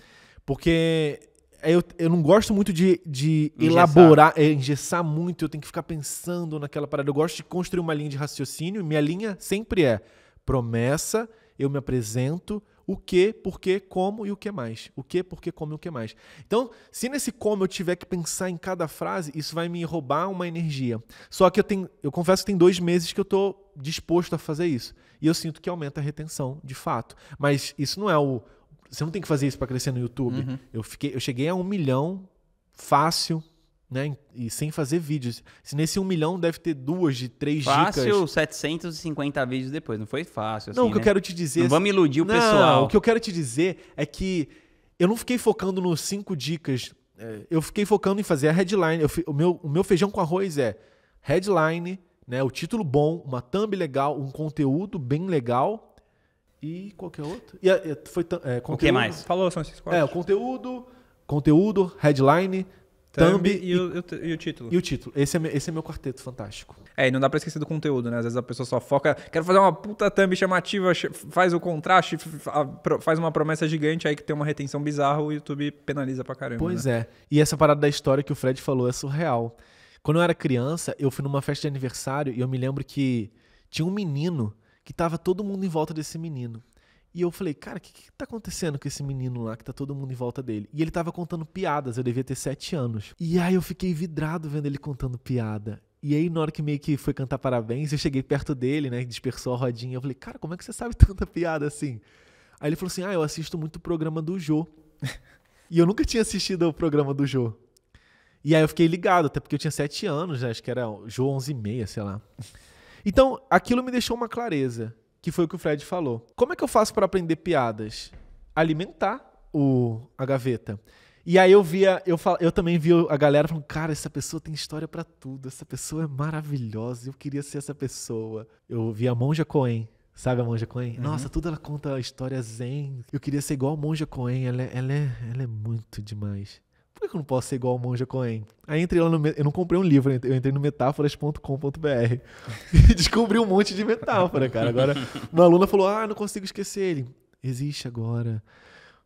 S2: Porque eu, eu não gosto muito de, de elaborar, é, engessar muito, eu tenho que ficar pensando naquela parada. Eu gosto de construir uma linha de raciocínio, minha linha sempre é promessa, eu me apresento, o que, por que, como e o que mais. O que, por que, como e o que mais. Então, se nesse como eu tiver que pensar em cada frase, isso vai me roubar uma energia. Só que eu tenho, eu confesso que tem dois meses que eu estou disposto a fazer isso. E eu sinto que aumenta a retenção, de fato. Mas isso não é o. Você não tem que fazer isso para crescer no YouTube. Uhum. Eu, fiquei, eu cheguei a um milhão fácil né? E sem fazer vídeos. Se nesse um milhão deve ter duas de três fácil, dicas. Fácil
S1: 750 vídeos depois, não foi fácil. Assim, não, o que né? eu quero te dizer. Não vamos iludir o não, pessoal. O que
S2: eu quero te dizer é que eu não fiquei focando nos cinco dicas. É, eu fiquei focando em fazer a headline. Eu, o, meu, o meu feijão com arroz é headline, né? O título bom, uma thumb legal, um conteúdo bem legal. E qualquer outro? E, foi, é, conteúdo, o que mais? Falou, são esses quatro. É, o conteúdo, conteúdo, headline, thumb e, e,
S4: o, e, o, título. E o título. Esse é, esse é meu quarteto fantástico. É, e não dá pra esquecer do conteúdo, né? Às vezes a pessoa só foca, quero fazer uma puta thumb chamativa, faz o contraste, faz uma promessa gigante aí que tem uma retenção bizarra, o YouTube penaliza pra caramba. Pois né?
S2: é. E essa parada da história que o Fred falou é surreal. Quando eu era criança, eu fui numa festa de aniversário e eu me lembro que tinha um menino que tava todo mundo em volta desse menino. E eu falei, cara, o que, que tá acontecendo com esse menino lá que tá todo mundo em volta dele? E ele tava contando piadas, eu devia ter sete anos. E aí eu fiquei vidrado vendo ele contando piada. E aí, na hora que meio que foi cantar parabéns, eu cheguei perto dele, né? Dispersou a rodinha. Eu falei, cara, como é que você sabe tanta piada assim? Aí ele falou assim: ah, eu assisto muito o programa do Jô. e eu nunca tinha assistido o programa do Jô. E aí eu fiquei ligado, até porque eu tinha sete anos, né? acho que era Jô 11 e meia, sei lá. Então, aquilo me deixou uma clareza que foi o que o Fred falou. Como é que eu faço para aprender piadas? Alimentar o, a gaveta. E aí eu via, eu, fal, eu também vi a galera falando, cara, essa pessoa tem história para tudo, essa pessoa é maravilhosa, eu queria ser essa pessoa. Eu vi a Monja Coen, sabe a Monja Coen? Uhum. Nossa, tudo ela conta a história zen, eu queria ser igual a Monja Coen, ela, é, ela, é, ela é muito demais que eu não posso ser igual ao Monja Cohen. Aí entrei lá no. Eu não comprei um livro, eu entrei no metáforas.com.br e descobri um monte de metáfora, cara. Agora, uma aluna falou: Ah, não consigo esquecer ele. Existe agora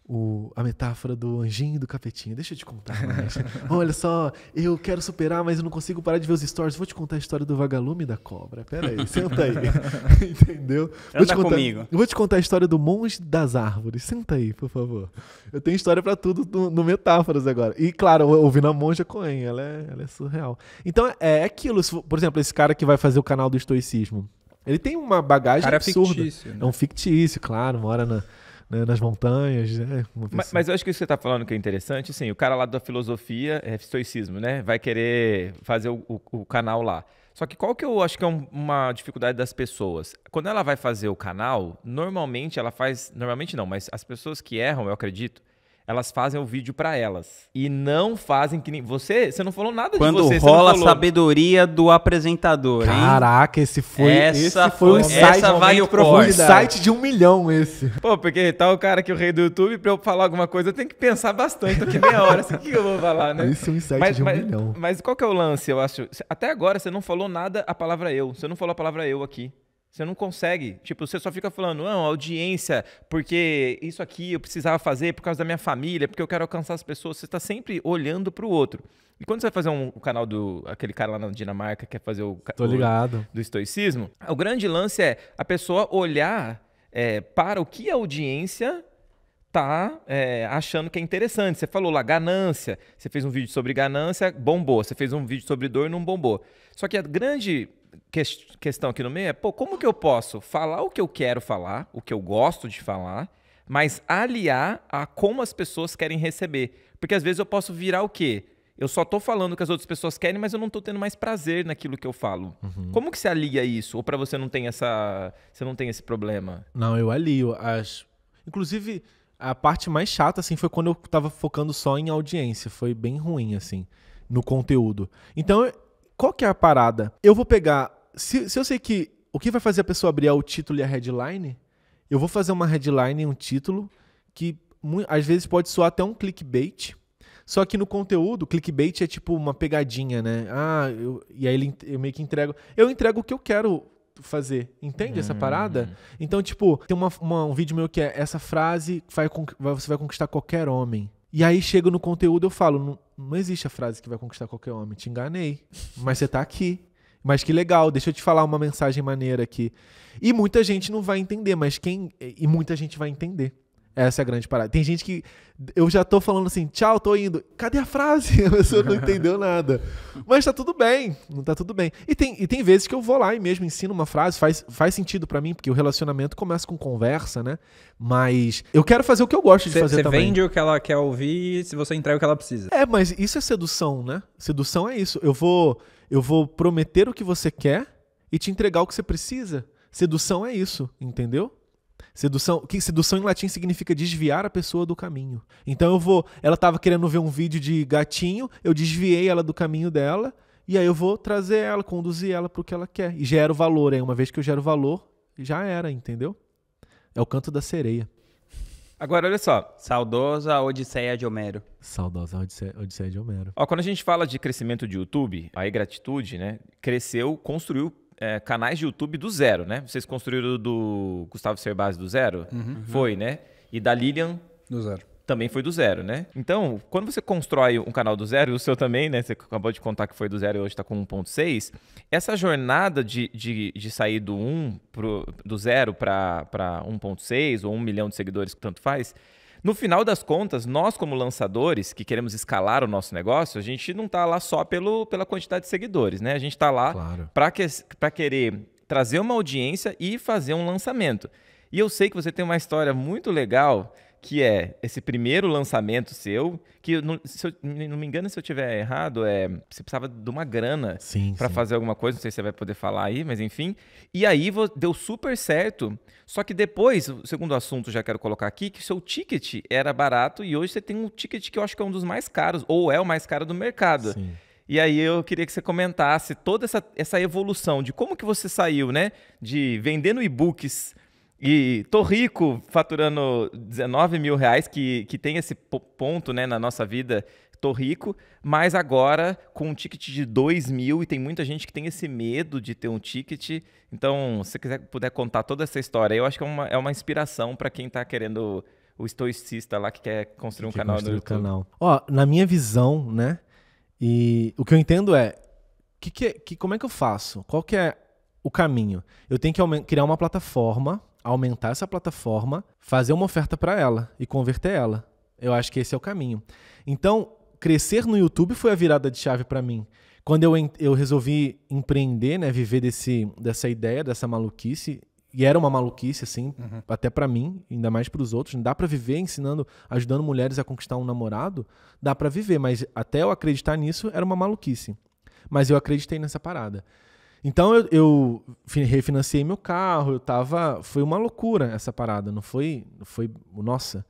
S2: o, a metáfora do anjinho e do capetinho. Deixa eu te contar mais. Olha só, eu quero superar, mas eu não consigo parar de ver os stories. Vou te contar a história do vagalume e da cobra. Pera aí, senta aí. Entendeu? vou te contar, comigo. Vou te contar a história do monge das árvores. Senta aí, por favor. Eu tenho história para tudo no, no, Metáforas agora. E, claro, ouvindo a Monja Coen, ela é, ela é surreal. Então, é, é aquilo. Por exemplo, esse cara que vai fazer o canal do estoicismo. Ele tem uma bagagem cara absurda. É, fictício, né? é um fictício, claro, mora na né, nas montanhas. Né? Mas,
S3: assim. mas, eu acho que isso que você está falando que é interessante, Sim, o cara lá da filosofia, é estoicismo, né? Vai querer fazer o, o, o canal lá. Só que qual que eu acho que é um, uma dificuldade das pessoas? Quando ela vai fazer o canal, normalmente ela faz. Normalmente não, mas as pessoas que erram, eu acredito, elas fazem o vídeo para elas. E não fazem que nem. Você, você não falou nada Quando de
S2: você. Quando rola você a
S1: sabedoria do apresentador, Caraca, hein?
S2: Caraca, esse foi. Essa esse foi um site, essa vale o um site de um milhão esse.
S1: Pô, porque tá o cara que é o rei do YouTube, pra eu falar
S3: alguma coisa, eu tenho que pensar bastante. Tô aqui meia hora, assim, o que eu vou falar, né? Esse é um site mas, de um mas, milhão. Mas qual que é o lance, eu acho? Até agora você não falou nada a palavra eu. Você não falou a palavra eu aqui. Você não consegue. Tipo, você só fica falando, não, audiência, porque isso aqui eu precisava fazer por causa da minha família, porque eu quero alcançar as pessoas. Você está sempre olhando para o outro. E quando você vai fazer um, canal do. aquele cara lá na Dinamarca quer fazer o. canal. ligado. O, do estoicismo, o grande lance é a pessoa olhar é, para o que a audiência tá é, achando que é interessante. Você falou lá ganância, você fez um vídeo sobre ganância, bombou. Você fez um vídeo sobre dor, não bombou. Só que a grande que questão aqui no meio é, pô, como que eu posso falar o que eu quero falar, o que eu gosto de falar, mas aliar a como as pessoas querem receber? Porque às vezes eu posso virar o quê? Eu só estou falando o que as outras pessoas querem, mas eu não estou tendo mais prazer naquilo que eu falo. Uhum. Como que se alia isso? Ou para você não tem essa, você não tem esse problema?
S2: Não, eu alio as Inclusive, a parte mais chata assim foi quando eu estava focando só em audiência, foi bem ruim assim no conteúdo. Então, qual que é a parada? Eu vou pegar. Se, se eu sei que o que vai fazer a pessoa abrir é o título e a headline, eu vou fazer uma headline e um título que às vezes pode soar até um clickbait. Só que no conteúdo, clickbait é tipo uma pegadinha, né? Ah, eu, e aí ele, eu meio que entrego. Eu entrego o que eu quero fazer. Entende hum. essa parada? Uhum. Então, tipo, tem uma, uma, um vídeo meu que é essa frase vai, você vai conquistar qualquer homem. E aí chego no conteúdo eu falo, não, não existe a frase que vai conquistar qualquer homem, te enganei, mas você tá aqui. Mas que legal, deixa eu te falar uma mensagem maneira aqui. E muita gente não vai entender, mas quem e muita gente vai entender. Essa é a grande parada. Tem gente que. Eu já tô falando assim, tchau, tô indo. Cadê a frase? A pessoa não entendeu nada. Mas tá tudo bem. Não tá tudo bem. E tem, e tem vezes que eu vou lá e mesmo ensino uma frase, faz, faz sentido para mim, porque o relacionamento começa com conversa, né? Mas eu quero fazer o que eu gosto de cê, fazer também. Você vende
S4: o que ela quer ouvir e se você entrega o que ela precisa. É,
S2: mas isso é sedução, né? Sedução é isso. Eu vou, eu vou prometer o que você quer e te entregar o que você precisa. Sedução é isso, entendeu? Sedução, que sedução em latim significa desviar a pessoa do caminho. Então eu vou, ela estava querendo ver um vídeo de gatinho, eu desviei ela do caminho dela e aí eu vou trazer ela, conduzir ela para o que ela quer e gero valor, hein? uma vez que eu gero valor, já era, entendeu? É o canto da sereia.
S1: Agora, olha só, saudosa Odisseia de Homero.
S2: Saudosa Odisseia, de Homero.
S1: Ó, quando a gente fala de crescimento de
S3: YouTube, aí gratitude, né? Cresceu, construiu é, canais de YouTube do zero, né? Vocês construíram do Gustavo Cerbasi do zero? Uhum. Foi, né? E da Lilian? Do zero. Também foi do zero, né? Então, quando você constrói um canal do zero, e o seu também, né? Você acabou de contar que foi do zero e hoje está com 1.6. Essa jornada de, de, de sair do 1 pro, do zero para 1.6 ou 1 milhão de seguidores, que tanto faz, no final das contas, nós como lançadores que queremos escalar o nosso negócio, a gente não está lá só pelo, pela quantidade de seguidores, né? A gente está lá claro. para que, querer trazer uma audiência e fazer um lançamento. E eu sei que você tem uma história muito legal que é esse primeiro lançamento seu, que se eu, não me engano se eu tiver errado, é você precisava de uma grana para fazer alguma coisa, não sei se você vai poder falar aí, mas enfim. E aí deu super certo, só que depois, o segundo assunto já quero colocar aqui, que seu ticket era barato e hoje você tem um ticket que eu acho que é um dos mais caros, ou é o mais caro do mercado. Sim. E aí eu queria que você comentasse toda essa, essa evolução de como que você saiu, né? De vendendo e-books e tô rico, faturando 19 mil reais, que, que tem esse ponto né, na nossa vida, tô rico, mas agora com um ticket de 2 mil, e tem muita gente que tem esse medo de ter um ticket. Então, se você quiser, puder contar toda essa história, eu acho que é uma, é uma inspiração para quem está querendo o estoicista lá que quer construir que um canal no YouTube. Canal.
S2: Ó, na minha visão, né? E o que eu entendo é que, que, é, que como é que eu faço? Qual que é o caminho? Eu tenho que criar uma plataforma aumentar essa plataforma, fazer uma oferta para ela e converter ela. Eu acho que esse é o caminho. Então, crescer no YouTube foi a virada de chave para mim. Quando eu, eu resolvi empreender, né, viver desse, dessa ideia, dessa maluquice, e era uma maluquice assim, uhum. até para mim, ainda mais para os outros, dá para viver ensinando, ajudando mulheres a conquistar um namorado, dá para viver, mas até eu acreditar nisso era uma maluquice. Mas eu acreditei nessa parada. Então eu, eu, refinanciei meu carro, eu tava. Foi uma loucura essa parada, não foi. Foi. Nossa,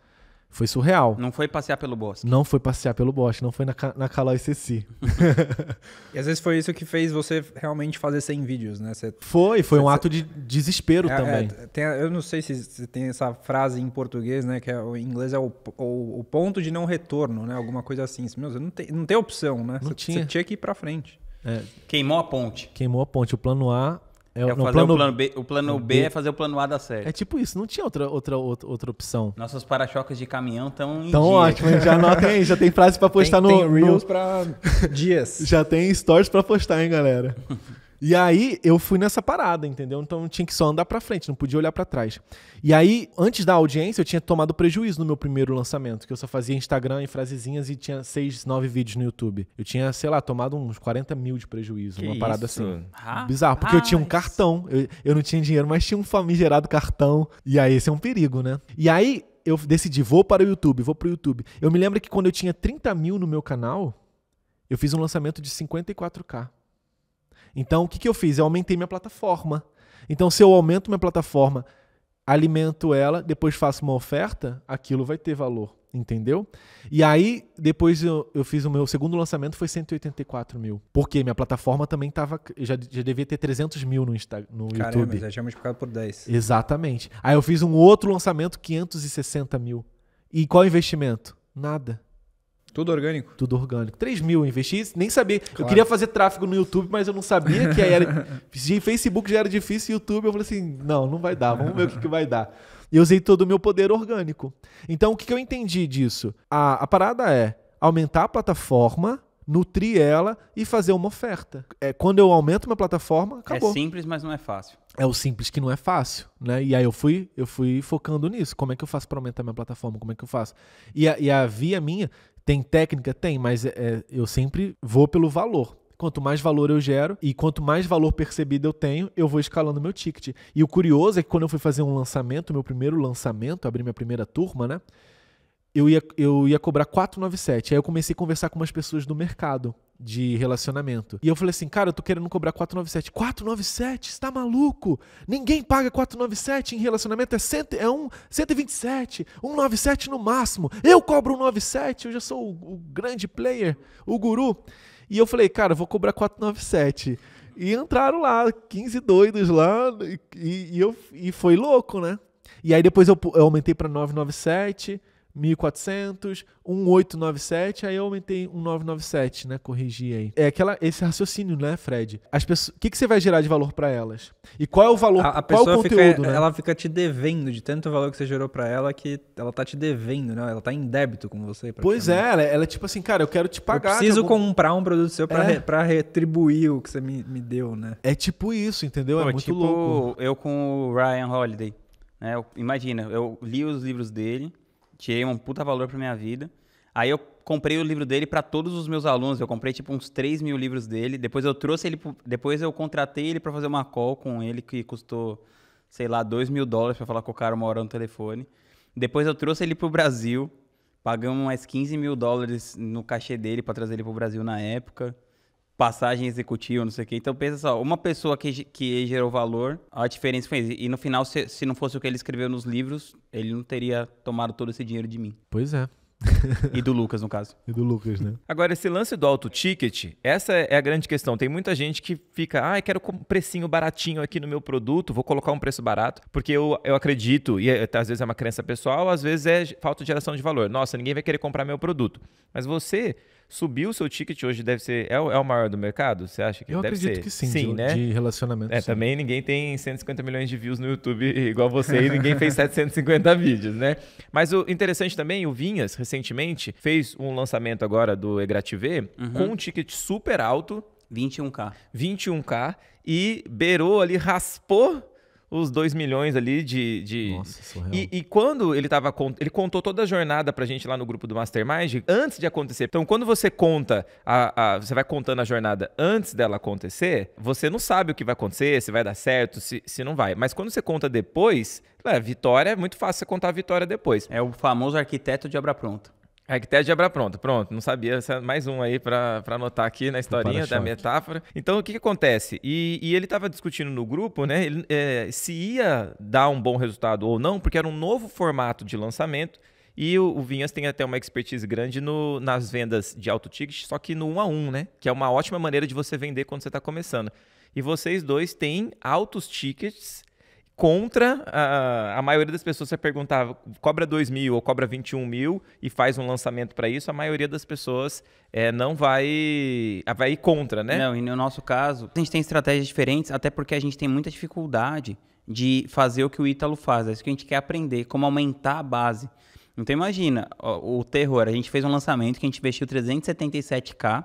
S2: foi surreal.
S4: Não foi passear pelo bosque.
S2: Não foi passear pelo bosque, não foi na, na Calói Ceci.
S4: e às vezes foi isso que fez você realmente fazer 100 vídeos, né? Você, foi,
S2: foi você, um ato de desespero é, é também.
S4: É, tem, eu não sei se, se, tem essa frase em português, né? Que é, em inglês é o, o, o, ponto de não retorno, né? Alguma coisa assim. Meu, não, tem, não tem opção, né? Não você, tinha. você tinha que ir pra frente. É, Queimou a ponte.
S2: Queimou a ponte. O plano A é, é não, fazer plano... o plano B. O plano
S4: B, B,
S1: é fazer o plano A da série. É
S2: tipo isso, não tinha outra, outra, outra, outra opção.
S1: Nossos para-choques de caminhão estão Então ótimo, já anotem aí, já tem frase para postar tem, no tem Reels. para
S2: dias. já tem stories para postar, hein, galera. E aí eu fui nessa parada, entendeu? Então eu tinha que só andar para frente, não podia olhar para trás. E aí, antes da audiência, eu tinha tomado prejuízo no meu primeiro lançamento, que eu só fazia Instagram e frasezinhas e tinha seis, nove vídeos no YouTube. Eu tinha, sei lá, tomado uns 40 mil de prejuízo, que uma parada isso? assim. Rapaz. Bizarro, porque eu tinha um cartão, eu, eu não tinha dinheiro, mas tinha um famigerado cartão. E aí, esse é um perigo, né? E aí, eu decidi, vou para o YouTube, vou para o YouTube. Eu me lembro que quando eu tinha 30 mil no meu canal, eu fiz um lançamento de 54k. Então, o que, que eu fiz? Eu aumentei minha plataforma. Então, se eu aumento minha plataforma, alimento ela, depois faço uma oferta, aquilo vai ter valor, entendeu? E aí, depois eu, eu fiz o meu segundo lançamento, foi 184 mil. Porque minha plataforma também estava. Já, já devia ter 300 mil no, Insta, no Caramba, YouTube. já tinha multiplicado por 10. Exatamente. Aí eu fiz um outro lançamento, 560 mil. E qual investimento? Nada. Tudo orgânico? Tudo orgânico. 3 mil eu investi, nem sabia. Claro. Eu queria fazer tráfego no YouTube, mas eu não sabia que era. Facebook já era difícil, YouTube. Eu falei assim: não, não vai dar, vamos ver o que, que vai dar. E eu usei todo o meu poder orgânico. Então, o que, que eu entendi disso? A, a parada é aumentar a plataforma, nutrir ela e fazer uma oferta. É, quando eu aumento minha plataforma, é acabou. É simples,
S1: mas não é fácil.
S2: É o simples que não é fácil, né? E aí eu fui, eu fui focando nisso. Como é que eu faço para aumentar minha plataforma? Como é que eu faço? E a, e a via minha tem técnica? Tem, mas é, é, eu sempre vou pelo valor. Quanto mais valor eu gero e quanto mais valor percebido eu tenho, eu vou escalando meu ticket. E o curioso é que quando eu fui fazer um lançamento, meu primeiro lançamento, abri minha primeira turma, né? Eu ia, eu ia cobrar 497. Aí eu comecei a conversar com umas pessoas do mercado de relacionamento. E eu falei assim, cara, eu tô querendo cobrar 497. 497? Você tá maluco? Ninguém paga 497 em relacionamento, é, cento, é um, 127, 197 no máximo. Eu cobro 197, eu já sou o, o grande player, o guru. E eu falei, cara, eu vou cobrar 497. E entraram lá, 15 doidos lá, e, e, eu, e foi louco, né? E aí depois eu, eu aumentei para 997 1400, 1897, aí eu aumentei 1997, né? Corrigi aí. É aquela, esse raciocínio, né, Fred? As pessoas, o que, que você vai gerar de valor para elas? E qual é o valor, a, a qual é o conteúdo, fica, né? Ela
S4: fica te devendo de tanto valor que você gerou para ela que ela tá te devendo, né? Ela tá em débito com você. Pois é, ela, ela é tipo assim, cara, eu quero te pagar. Eu preciso algum... comprar um produto seu para é.
S2: re, retribuir o que você me, me deu, né? É tipo isso, entendeu? É Pô, é muito tipo louco.
S4: eu com o
S1: Ryan Holiday. Né? Eu, imagina, eu li os livros dele Tirei um puta valor para minha vida. Aí eu comprei o livro dele para todos os meus alunos. Eu comprei tipo uns 3 mil livros dele. Depois eu trouxe ele. Depois eu contratei ele para fazer uma call com ele que custou, sei lá, 2 mil dólares para falar com o cara uma hora no telefone. Depois eu trouxe ele para o Brasil. Pagamos mais 15 mil dólares no cachê dele para trazer ele para o Brasil na época passagem executiva, não sei o quê. Então pensa só, uma pessoa que, que gerou valor, a diferença foi isso. E no final, se, se não fosse o que ele escreveu nos livros, ele não teria tomado todo esse dinheiro de mim. Pois é. e do Lucas, no caso. E do Lucas, né? Agora, esse lance do alto ticket, essa é a grande
S3: questão. Tem muita gente que fica, ah, eu quero um precinho baratinho aqui no meu produto, vou colocar um preço barato, porque eu, eu acredito, e é, às vezes é uma crença pessoal, às vezes é falta de geração de valor. Nossa, ninguém vai querer comprar meu produto. Mas você Subiu o seu ticket hoje, deve ser. É o, é o maior do mercado? Você acha que Eu deve acredito ser? que sim, sim de, né? de relacionamento. É, sim. também ninguém tem 150 milhões de views no YouTube igual você e ninguém fez 750 vídeos, né? Mas o interessante também, o Vinhas, recentemente, fez um lançamento agora do EGRATV uhum. com um ticket super alto. 21K. 21K. E beirou ali, raspou os 2 milhões ali de. de... Nossa, e, e, quando ele tava. Ele contou toda a jornada pra gente lá no grupo do Mastermind antes de acontecer. Então, quando você conta, a, a, você vai contando a jornada antes dela acontecer, você não sabe o que vai acontecer, se vai dar certo, se, se não vai. Mas quando você conta depois, é, vitória, é muito fácil você contar a vitória depois. É o famoso arquiteto de obra pronta. Arquiteto é de obra pronta, pronto, não sabia, é mais um aí para anotar aqui na historinha da metáfora. Então, o que, que acontece? E, e ele estava discutindo no grupo, né, ele, é, se ia dar um bom resultado ou não, porque era um novo formato de lançamento e o, o Vinhas tem até uma expertise grande no, nas vendas de alto ticket, só que no 1 a 1, né, que é uma ótima maneira de você vender quando você está começando. E vocês dois têm altos tickets contra a, a maioria das pessoas. Você perguntava, cobra 2 mil ou cobra 21 mil e faz
S1: um lançamento para isso, a maioria das pessoas é, não vai, vai ir contra, né? Não, e no nosso caso, a gente tem estratégias diferentes, até porque a gente tem muita dificuldade de fazer o que o Ítalo faz. É isso que a gente quer aprender, como aumentar a base. Então imagina, o, o terror, a gente fez um lançamento que a gente investiu 377k,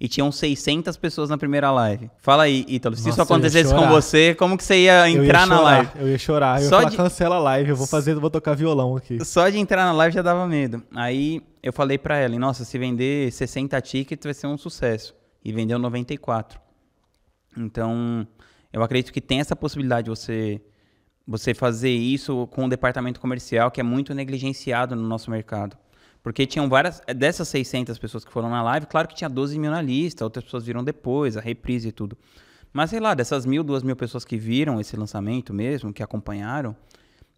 S1: e tinham 600 pessoas na primeira live. Fala aí, Ítalo, se Nossa, isso acontecesse com você, como que você ia entrar ia chorar, na live? Eu ia chorar, eu ia falar, de... cancela a live, eu vou fazer, eu vou tocar violão aqui. Só de entrar na live já dava medo. Aí eu falei para ela, Nossa, se vender 60 tickets vai ser um sucesso. E vendeu 94. Então, eu acredito que tem essa possibilidade de você você fazer isso com o departamento comercial, que é muito negligenciado no nosso mercado. Porque tinham várias. Eh, dessas 600 pessoas que foram na live, claro que tinha 12 mil na lista, outras pessoas viram depois, a reprise e tudo. Mas sei lá, dessas mil, duas mil pessoas que viram esse lançamento mesmo, que acompanharam,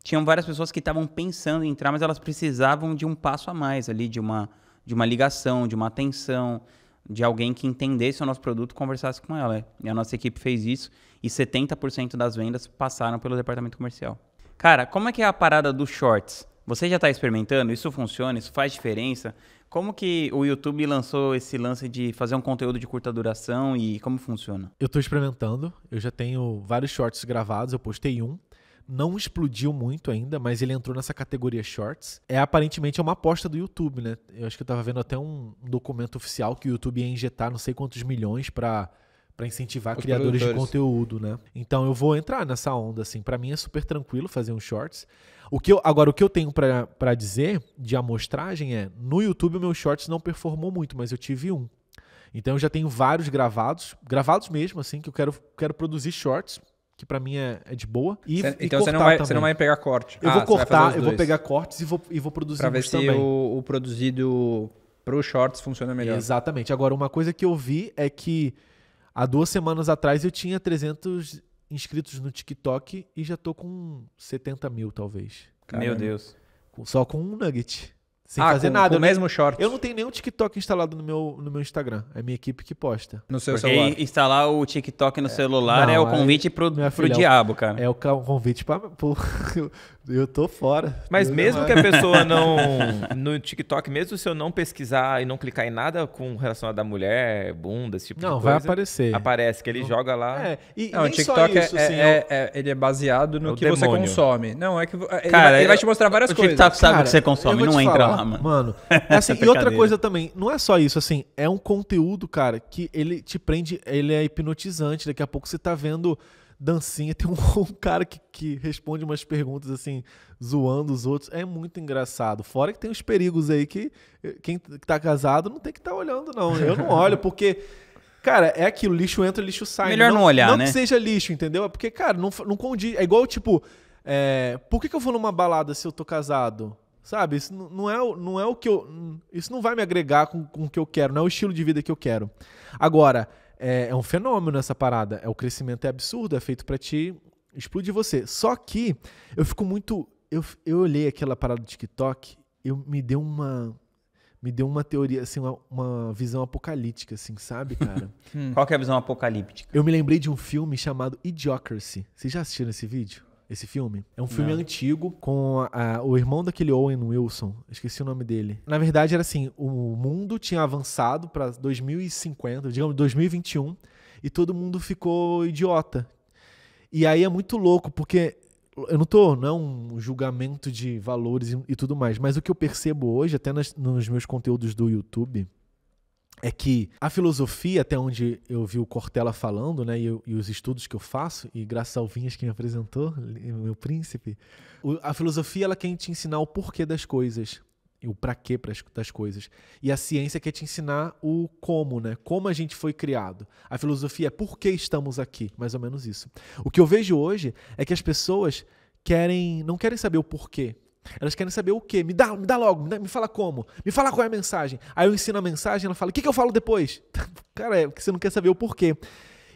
S1: tinham várias pessoas que estavam pensando em entrar, mas elas precisavam de um passo a mais ali, de uma, de uma ligação, de uma atenção, de alguém que entendesse o nosso produto e conversasse com ela. E a nossa equipe fez isso e 70% das vendas passaram pelo departamento comercial. Cara, como é que é a parada dos shorts? Você já está experimentando? Isso funciona? Isso faz diferença? Como que o YouTube lançou esse lance de fazer um conteúdo de curta duração e como funciona?
S2: Eu estou experimentando. Eu já tenho vários shorts gravados. Eu postei um. Não explodiu muito ainda, mas ele entrou nessa categoria shorts. É aparentemente é uma aposta do YouTube, né? Eu acho que eu estava vendo até um documento oficial que o YouTube ia injetar não sei quantos milhões para para incentivar Os criadores de conteúdo, né? Então eu vou entrar nessa onda assim. Para mim é super tranquilo fazer um shorts. O que eu, agora, o que eu tenho para dizer de amostragem é: no YouTube o meu shorts não performou muito, mas eu tive um. Então eu já tenho vários gravados, gravados mesmo, assim, que eu quero, quero produzir shorts, que para mim é, é, de boa. E, cê, e então você não, vai, você não vai pegar corte. Eu ah, vou cortar, eu vou pegar cortes e vou, e vou produzir pra ver se também. O, o produzido os shorts funciona melhor. Exatamente. Agora, uma coisa que eu vi é que há duas semanas atrás eu tinha 300 inscritos no TikTok e já tô com 70 mil, talvez. Caramba. Meu Deus. Só com um nugget. Sem ah, fazer com, nada. Com o mesmo short. Eu não tenho nenhum TikTok instalado no meu, no meu Instagram. É minha equipe que posta. No seu Porque celular.
S1: instalar o TikTok no é, celular não, é o é convite aí, pro, pro é diabo,
S2: cara. É o convite pra, pro, Eu tô fora. Mas mesmo que a é. pessoa não.
S1: No TikTok,
S3: mesmo se eu não pesquisar e não clicar em nada com relacionado à mulher, bunda, esse tipo não, de coisa. Não, vai aparecer.
S4: Aparece, que ele não. joga lá. É, e, não, o TikTok isso, é, assim, é, é, ele é baseado no é que demônio. você consome. Não, é que. É, cara, ele vai, ele vai te mostrar várias o coisas. O TikTok sabe Cara, o que você consome, não entra falar, lá, mano.
S2: Mano. Assim, e outra coisa também, não é só isso, assim, é um conteúdo, cara, que ele te prende, ele é hipnotizante. Daqui a pouco você tá vendo dancinha. Tem um, um cara que, que, responde umas perguntas assim, zoando os outros. É muito engraçado. Fora que tem os perigos aí que eh, quem tá casado não tem que estar tá olhando, não. Eu não olho, porque. Cara, é aquilo, lixo entra, lixo sai. Melhor não, não olhar, não né? Não que seja lixo, entendeu? É porque, cara, não, não condiz. É igual, tipo, é, por que, que eu vou numa balada se eu tô casado? Sabe? Isso não é, não é o que eu. Isso não vai me agregar com, com o que eu quero, não é o estilo de vida que eu quero. Agora, é, é um fenômeno essa parada. É, o crescimento é absurdo, é feito para te explodir você. Só que eu fico muito. Eu, eu olhei aquela parada do TikTok, eu me deu uma. Me deu uma teoria, assim, uma, uma visão apocalíptica, assim, sabe, cara? Qual que
S1: é a visão apocalíptica?
S2: Eu me lembrei de um filme chamado Idiocracy. Vocês já assistiram esse vídeo? esse filme. É um filme Não. antigo com a, a, o irmão daquele Owen Wilson. Esqueci o nome dele. Na verdade, era assim: o mundo tinha avançado para 2050, digamos 2021, e todo mundo ficou idiota. E aí é muito louco, porque eu não tô, não é um julgamento de valores e, e tudo mais, mas o que eu percebo hoje, até nas, nos meus conteúdos do YouTube, é que a filosofia, até onde eu vi o Cortella falando, né, e, eu, e os estudos que eu faço, e graças ao Vinhas que me apresentou, meu príncipe, o, a filosofia ela quer te ensinar o porquê das coisas, e o para quê das coisas. E a ciência quer te ensinar o como, né? Como a gente foi criado. A filosofia é por que estamos aqui, mais ou menos isso. O que eu vejo hoje é que as pessoas querem, não querem saber o porquê. Elas querem saber o quê? Me dá, me dá logo, né? me, fala como, me fala qual é a mensagem. Aí eu ensino a mensagem, ela fala, o que, que eu falo depois? Cara, é porque você não quer saber o porquê.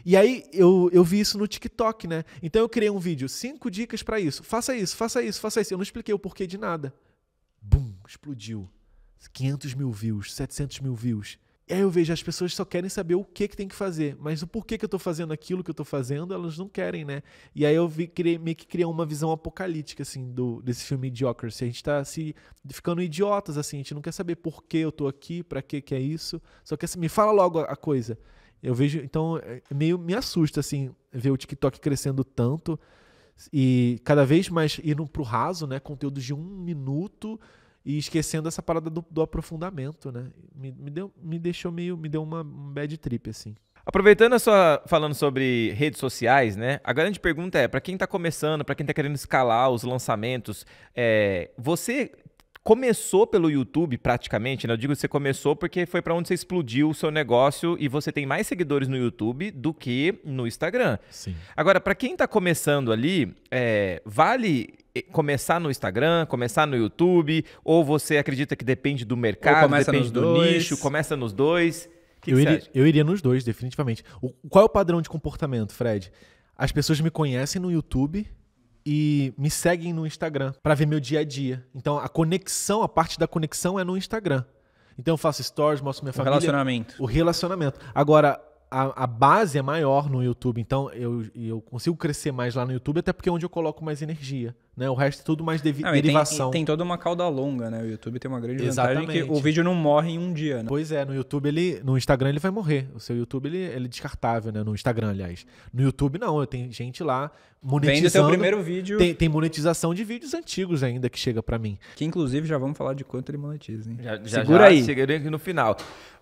S2: E aí eu, eu vi isso no TikTok, né? Então eu criei um vídeo, cinco dicas para isso. Faça isso, faça isso, faça isso. Eu não expliquei o porquê de nada. Bum, explodiu. 500 mil views, 700 mil views. E aí eu vejo, as pessoas só querem saber o que, que tem que fazer, mas o porquê que eu estou fazendo aquilo que eu estou fazendo, elas não querem, né? E aí eu vi, criei, meio que criei uma visão apocalíptica, assim, do, desse filme Idiocracy. A gente está se ficando idiotas, assim, a gente não quer saber por que eu estou aqui, para que que é isso, só quer assim, me fala logo a, a coisa. Eu vejo, então, é, é meio me assusta, assim, ver o TikTok crescendo tanto e cada vez mais indo pro raso, né? Conteúdos de um minuto e esquecendo essa parada do, do aprofundamento, né? Me, me, deu, me deixou meio. Me deu uma um bad trip, assim. Aproveitando a
S3: sua falando sobre redes sociais, né? A grande pergunta é para quem está começando, para quem está querendo escalar os lançamentos, é, você começou pelo YouTube praticamente, né? Eu digo você começou porque foi para onde você explodiu o seu negócio e você tem mais seguidores no YouTube do que no Instagram. Sim. Agora, para quem está começando ali, é, vale começar no Instagram, começar no YouTube, ou você acredita que depende do mercado, depende do dois. nicho, começa nos dois? Que eu, que iria,
S2: eu, iria, nos dois, definitivamente. O, qual é o padrão de comportamento, Fred? As pessoas me conhecem no YouTube e me seguem no Instagram para ver meu dia a dia. Então a conexão, a parte da conexão é no Instagram. Então eu faço stories, mostro minha o família. relacionamento. O relacionamento. Agora, a, a, base é maior no YouTube, então eu, eu consigo crescer mais lá no YouTube, até porque é onde eu coloco mais energia. Né? O resto é tudo mais não, derivação. Tem, tem,
S4: toda uma cauda longa, né? O YouTube tem uma grande Exatamente. vantagem que o
S2: vídeo não morre em um dia, né? Pois é, no YouTube ele. No Instagram ele vai morrer. O seu YouTube ele, ele é descartável, né? No Instagram, aliás. No YouTube, não, tem gente lá monetizando. Vem do seu primeiro vídeo. Tem, tem monetização de vídeos antigos ainda que chega para mim. Que inclusive já vamos falar de quanto ele monetiza, hein? Já, já, Segura já aí.
S3: Chegarei no final.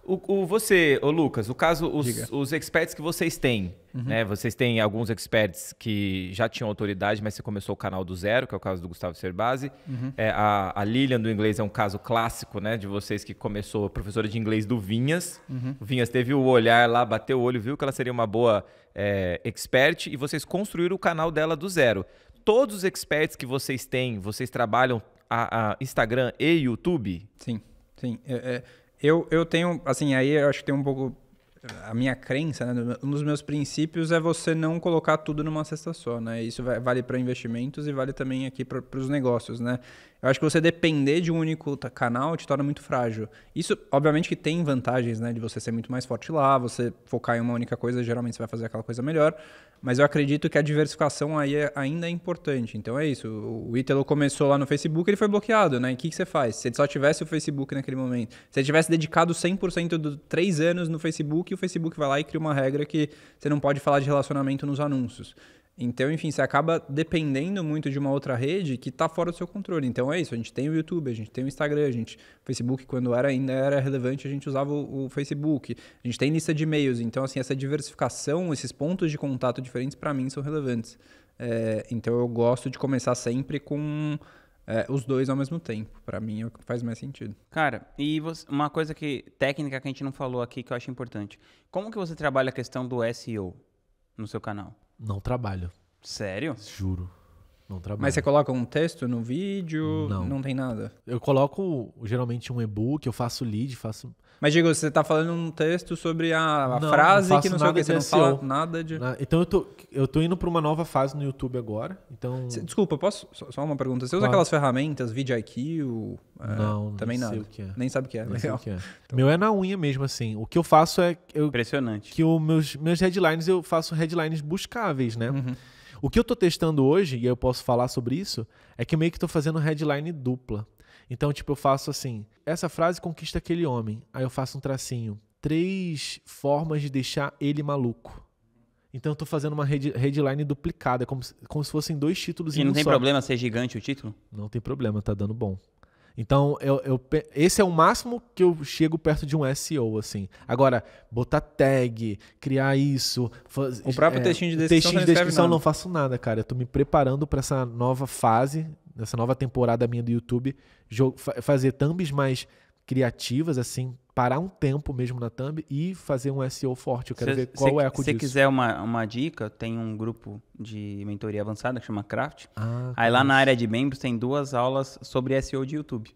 S3: O, o, você, o Lucas, o caso, os, os experts que vocês têm, uhum. né? Vocês têm alguns experts que já tinham autoridade, mas você começou o canal do zero zero, que é o caso do Gustavo Cerbasi. Uhum. É, a, a, Lilian do inglês é um caso clássico, né? De vocês que começou professora de inglês do Vinhas. Uhum. O Vinhas teve o olhar lá, bateu o olho, viu que ela seria uma boa é, expert e vocês construíram o canal dela do zero. Todos os experts que vocês têm, vocês trabalham a, a Instagram e YouTube?
S4: Sim, sim. É, é eu, eu tenho, assim, aí eu acho que tem um pouco a minha crença, né? um dos meus princípios é você não colocar tudo numa cesta só, né? Isso vai, vale para investimentos e vale também aqui para os negócios, né? Eu acho que você depender de um único canal te torna muito frágil. Isso, obviamente, que tem vantagens, né? De você ser muito mais forte lá, você focar em uma única coisa, geralmente você vai fazer aquela coisa melhor. Mas eu acredito que a diversificação aí é, ainda é importante. Então é isso. O Ítalo começou lá no Facebook, ele foi bloqueado, né? E o que, que você faz? Se ele só tivesse o Facebook naquele momento, se ele tivesse dedicado 100% dos três anos no Facebook, o Facebook vai lá e cria uma regra que você não pode falar de relacionamento nos anúncios. Então, enfim, você acaba dependendo muito de uma outra rede que está fora do seu controle. Então é isso, a gente tem o YouTube, a gente tem o Instagram, a gente, o Facebook, quando era ainda era relevante, a gente usava o, o Facebook. A gente tem lista de e-mails, então assim, essa diversificação, esses pontos de contato diferentes para mim são relevantes. É, então eu gosto de começar sempre com é, os dois ao mesmo tempo. Para mim é o que faz mais sentido.
S1: Cara, e você, uma coisa que técnica que a gente não falou aqui que eu acho importante. Como que você trabalha a questão do
S4: SEO no seu canal? Não trabalho. Sério? Juro. Não trabalho. Mas você coloca um texto no vídeo? Não. Não
S2: tem nada? Eu coloco geralmente um e-book, eu faço lead, faço.
S4: Mas digo, você está falando um texto sobre a, a não, frase não que não sei o que, você não fala nada de.
S2: Então eu tô, eu tô indo para uma nova fase no YouTube agora. Então. Cê, desculpa, posso. Só, só uma pergunta. Você claro. usa aquelas
S4: ferramentas, VidIQ? É, não, também nada. Sei o que é. Nem sabe o que é. Nem sei o que é.
S2: Então... Meu é na unha mesmo, assim. O que eu faço é. Eu, Impressionante. Que os meus, meus headlines eu faço headlines buscáveis, né? Uhum. O que eu estou testando hoje, e eu posso falar sobre isso, é que eu meio que estou fazendo headline dupla. Então, tipo, eu faço assim: essa frase conquista aquele homem. Aí eu faço um tracinho. Três formas de deixar ele maluco. Então eu tô fazendo uma headline duplicada, como se, como se fossem dois títulos e em um E não tem só. problema
S1: ser gigante o título?
S2: Não tem problema, tá dando bom. Então, eu, eu, esse é o máximo que eu chego perto de um SEO, assim. Agora, botar tag, criar isso. Faz, o próprio é, textinho de descrição. Textinho de descrição não faço nada, cara. Eu tô me preparando para essa nova fase, nessa nova temporada minha do YouTube, fazer thumbs mais criativas, assim, parar um tempo mesmo na thumb e fazer um SEO forte. Eu quero cê, ver qual cê, é a disso. Se você quiser
S1: uma, uma dica, tem um grupo de mentoria avançada que chama Craft. Ah, Aí lá na área de membros tem duas aulas sobre SEO de YouTube.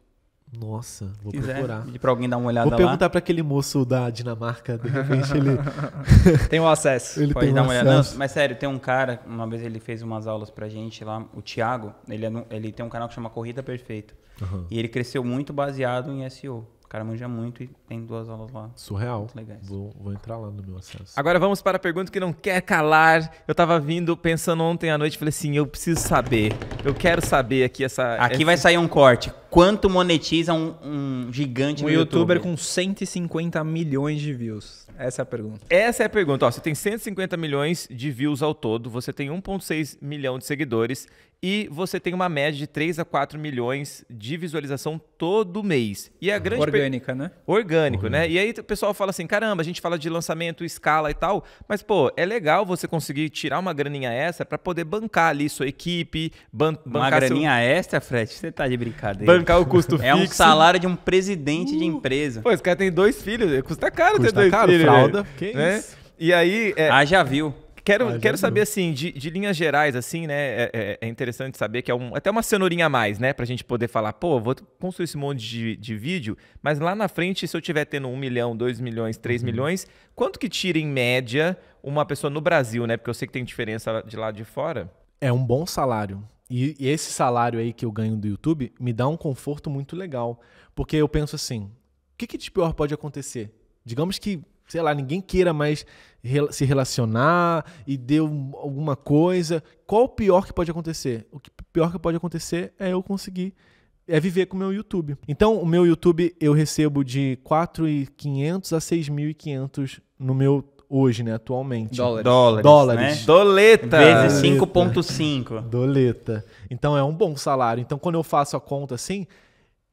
S1: Nossa, vou quiser, procurar. Pedir pra alguém dar uma olhada vou lá. Vou perguntar
S2: para aquele moço da Dinamarca, de repente ele... tem o um acesso. Ele Pode tem dar um uma acesso. olhada. Não,
S1: mas sério, tem um cara, uma vez ele fez umas aulas pra gente lá, o Thiago, ele, é no, ele tem um canal que chama Corrida Perfeita. Uhum. E ele cresceu muito baseado em SEO. O cara manja muito e tem duas aulas lá. Surreal. Legais. Vou, vou, entrar lá no meu acesso. Agora vamos para a pergunta
S3: que não quer calar. Eu tava vindo, pensando ontem à noite, falei assim, eu preciso saber. Eu
S1: quero saber aqui essa... Aqui essa... vai sair um corte quanto monetiza um, um gigante um no youtuber
S4: com 150 milhões de views? Essa é a pergunta.
S1: Essa é a pergunta. Ó, você tem
S3: 150 milhões de views ao todo, você tem 1,6 milhão de seguidores e você tem uma média de 3 a 4 milhões de visualização todo mês. E a ah, grande orgânica, per... né? Orgânico, né? E aí o pessoal fala assim: "Caramba, a gente fala de lançamento, escala e tal, mas pô, é legal você conseguir tirar uma graninha essa para poder bancar ali sua equipe, ban uma bancar uma graninha
S1: seu... extra, Fred, você tá de brincadeira. Ban bancar o custo é fixo. É um salário de um presidente uh, de empresa. Pô,
S3: esse cara tem dois filhos, custa caro custa ter dois caro, filhos. Fralda. Que né? isso?
S1: E aí. É... Ah,
S3: já viu quero, ah, quero saber, assim, de, de, linhas gerais, assim, né? É, é, é, interessante saber que é um, até uma cenourinha a mais, né? Pra gente poder falar, pô, vou construir esse monte de, de vídeo, mas lá na frente, se eu tiver tendo um milhão, dois milhões, três uhum. milhões, quanto que tira em média uma pessoa no Brasil, né? Porque eu sei que tem diferença de lá de fora.
S2: É um bom salário. E, e esse salário aí que eu ganho do YouTube me dá um conforto muito legal. Porque eu penso assim: o que, que de pior pode acontecer? Digamos que sei lá, ninguém queira mais se relacionar e deu alguma coisa. Qual o pior que pode acontecer? O que pior que pode acontecer é eu conseguir é viver com o meu YouTube. Então, o meu YouTube eu recebo de 4.500 a 6.500 no meu hoje, né? Atualmente. Dólares. Dólares. Dólares. Né? Doleta. Vezes 5,5. Doleta. Então é um bom salário. Então quando eu faço a conta assim,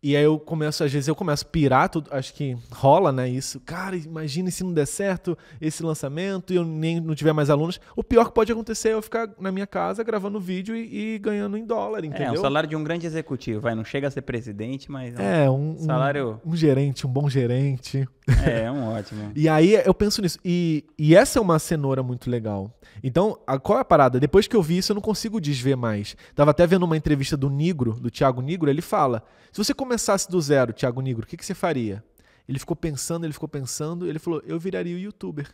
S2: e aí eu começo, às vezes eu começo a pirar, tudo, acho que rola, né, isso. Cara, imagina se não der certo esse lançamento e eu nem não tiver mais alunos. O pior que pode acontecer é eu ficar na minha casa gravando vídeo e, e ganhando em dólar, é, entendeu? É, o salário
S1: de um grande executivo, vai, não chega a ser presidente, mas é um, é, salário...
S2: Um, gerente, um bom gerente.
S1: É, é um ótimo. e
S2: aí eu penso nisso. E, e essa é uma cenoura muito legal. Então, a, qual é a parada? Depois que eu vi isso, eu não consigo desver mais. Tava até vendo uma entrevista do Nigro, do Thiago Nigro, ele fala, se você começar começasse do zero, Thiago Nigro, o que, que você faria? Ele ficou pensando, ele ficou pensando, ele falou: eu viraria o youtuber.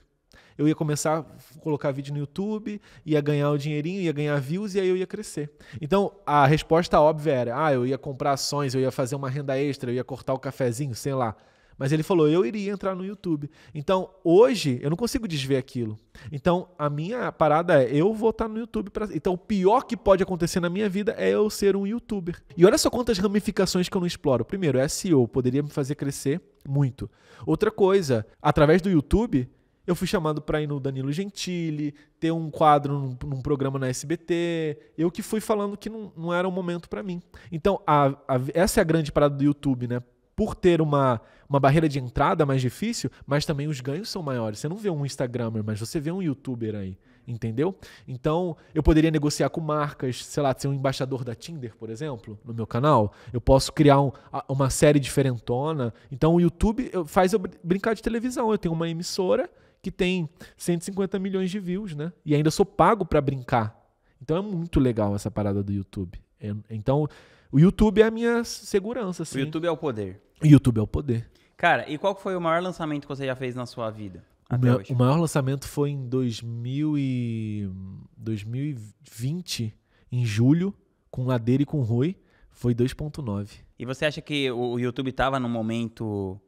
S2: Eu ia começar a colocar vídeo no YouTube, ia ganhar o dinheirinho, ia ganhar views e aí eu ia crescer. Então a resposta óbvia era: ah, eu ia comprar ações, eu ia fazer uma renda extra, eu ia cortar o cafezinho, sei lá. Mas ele falou: eu iria entrar no YouTube. Então, hoje, eu não consigo desver aquilo. Então, a minha parada é: eu vou estar tá no YouTube. Pra... Então, o pior que pode acontecer na minha vida é eu ser um youtuber. E olha só quantas ramificações que eu não exploro. Primeiro, é SEO poderia me fazer crescer muito. Outra coisa, através do YouTube, eu fui chamado para ir no Danilo Gentili, ter um quadro num, num, programa na SBT. Eu que fui falando que não, não era o momento para mim. Então, a, a, essa é a grande parada do YouTube, né? por ter uma, uma barreira de entrada mais difícil, mas também os ganhos são maiores. Você não vê um Instagramer, mas você vê um YouTuber aí, entendeu? Então, eu poderia negociar com marcas, sei lá, ser um embaixador da Tinder, por exemplo, no meu canal. Eu posso criar um, uma série diferentona. Então, o YouTube faz eu brincar de televisão. Eu tenho uma emissora que tem 150 milhões de views, né? E ainda sou pago para brincar. Então, é muito legal essa parada do YouTube. É,
S1: então, o YouTube é a minha segurança, assim. O YouTube é o poder.
S2: YouTube é o poder.
S1: Cara, e qual foi o maior lançamento que você já fez na sua vida?
S2: O, meu, o maior lançamento foi em 2000 e, 2020, em julho, com Ladeira e com Rui. Foi 2.9.
S1: E você acha que o YouTube estava num momento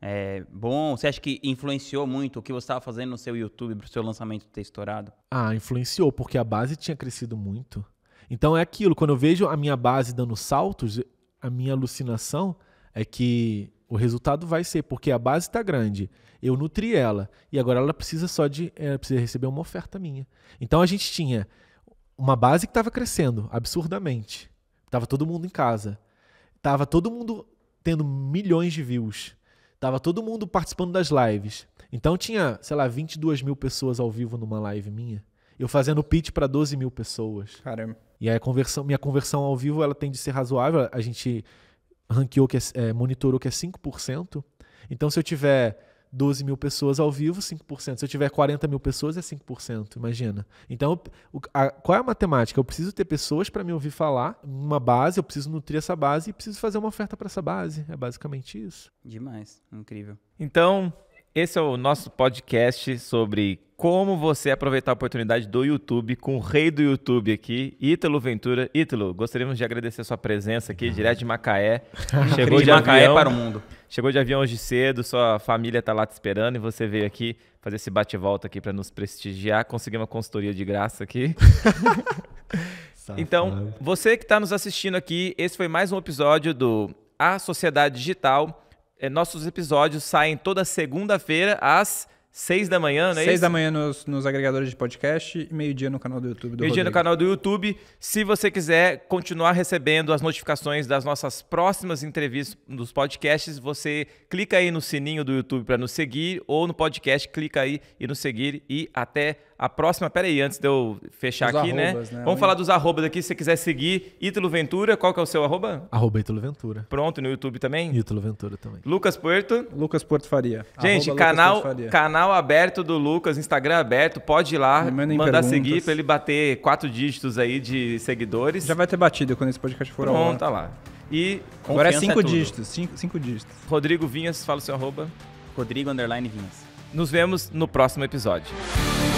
S1: é, bom? Você acha que influenciou muito o que você estava fazendo no seu YouTube para o seu lançamento ter estourado?
S2: Ah, influenciou, porque a base tinha crescido muito. Então é aquilo, quando eu vejo a minha base dando saltos, a minha alucinação é que o resultado vai ser, porque a base está grande, eu nutri ela, e agora ela precisa só de. Eh, ela precisa receber uma oferta minha. Então a gente tinha uma base que estava crescendo absurdamente. Tava todo mundo em casa. Tava todo mundo tendo milhões de views. Tava todo mundo participando das lives. Então tinha, sei lá, 22 mil pessoas ao vivo numa live minha. Eu fazendo pitch para 12 mil pessoas. Caramba. E aí a conversão, minha conversão ao vivo ela tem de ser razoável. A gente ranqueou que é, é, monitorou que é 5%. Então, se eu tiver 12 mil pessoas ao vivo, 5%. Se eu tiver 40 mil pessoas, é 5%, imagina. Então, o, a, qual é a matemática? Eu preciso ter pessoas para me ouvir falar, uma base, eu preciso nutrir essa base e preciso fazer uma oferta para essa base. É basicamente isso.
S1: Demais, incrível.
S3: Então, esse é o nosso podcast sobre como você aproveitar a oportunidade do YouTube com o rei do YouTube aqui, Ítalo Ventura. Ítalo, gostaríamos de agradecer a sua presença aqui, direto de Macaé. Chegou de, Macaé avião, para o mundo. Chegou de avião hoje cedo, sua família está lá te esperando e você veio aqui fazer esse bate-volta aqui para nos prestigiar, conseguir uma consultoria de graça aqui. então, você que está nos assistindo aqui, esse foi mais um episódio do A Sociedade Digital. É, nossos episódios saem toda segunda-feira às seis da manhã, não é 6 isso? da
S4: manhã nos, nos, agregadores de podcast e meio-dia no canal do YouTube do Meio-dia no canal
S3: do YouTube. Se você quiser continuar recebendo as notificações das nossas próximas entrevistas nos podcasts, você clica aí no sininho do YouTube para nos seguir ou no podcast, clica aí e nos seguir e até a próxima, peraí, antes de eu fechar Os aqui, né? arrobas, né? né? Vamos falar dos arrobas aqui. Se você quiser seguir, Ítalo Ventura, qual que é o seu arroba?
S2: Arroba Ítalo Ventura.
S3: Pronto, no YouTube também?
S2: Ítalo Ventura também.
S3: Lucas Porto?
S4: Lucas Porto Faria. Gente, canal, Faria.
S3: canal aberto do Lucas, Instagram aberto, pode ir lá, mandar perguntas. seguir para ele bater quatro dígitos aí de seguidores. Já
S4: vai ter batido quando esse podcast for Pronto, ao tá lá. E Agora é, é cinco é dígitos, cinco, cinco dígitos.
S3: Rodrigo Vinhas, fala o seu arroba. Rodrigo Vinhas. Nos vemos no próximo episódio.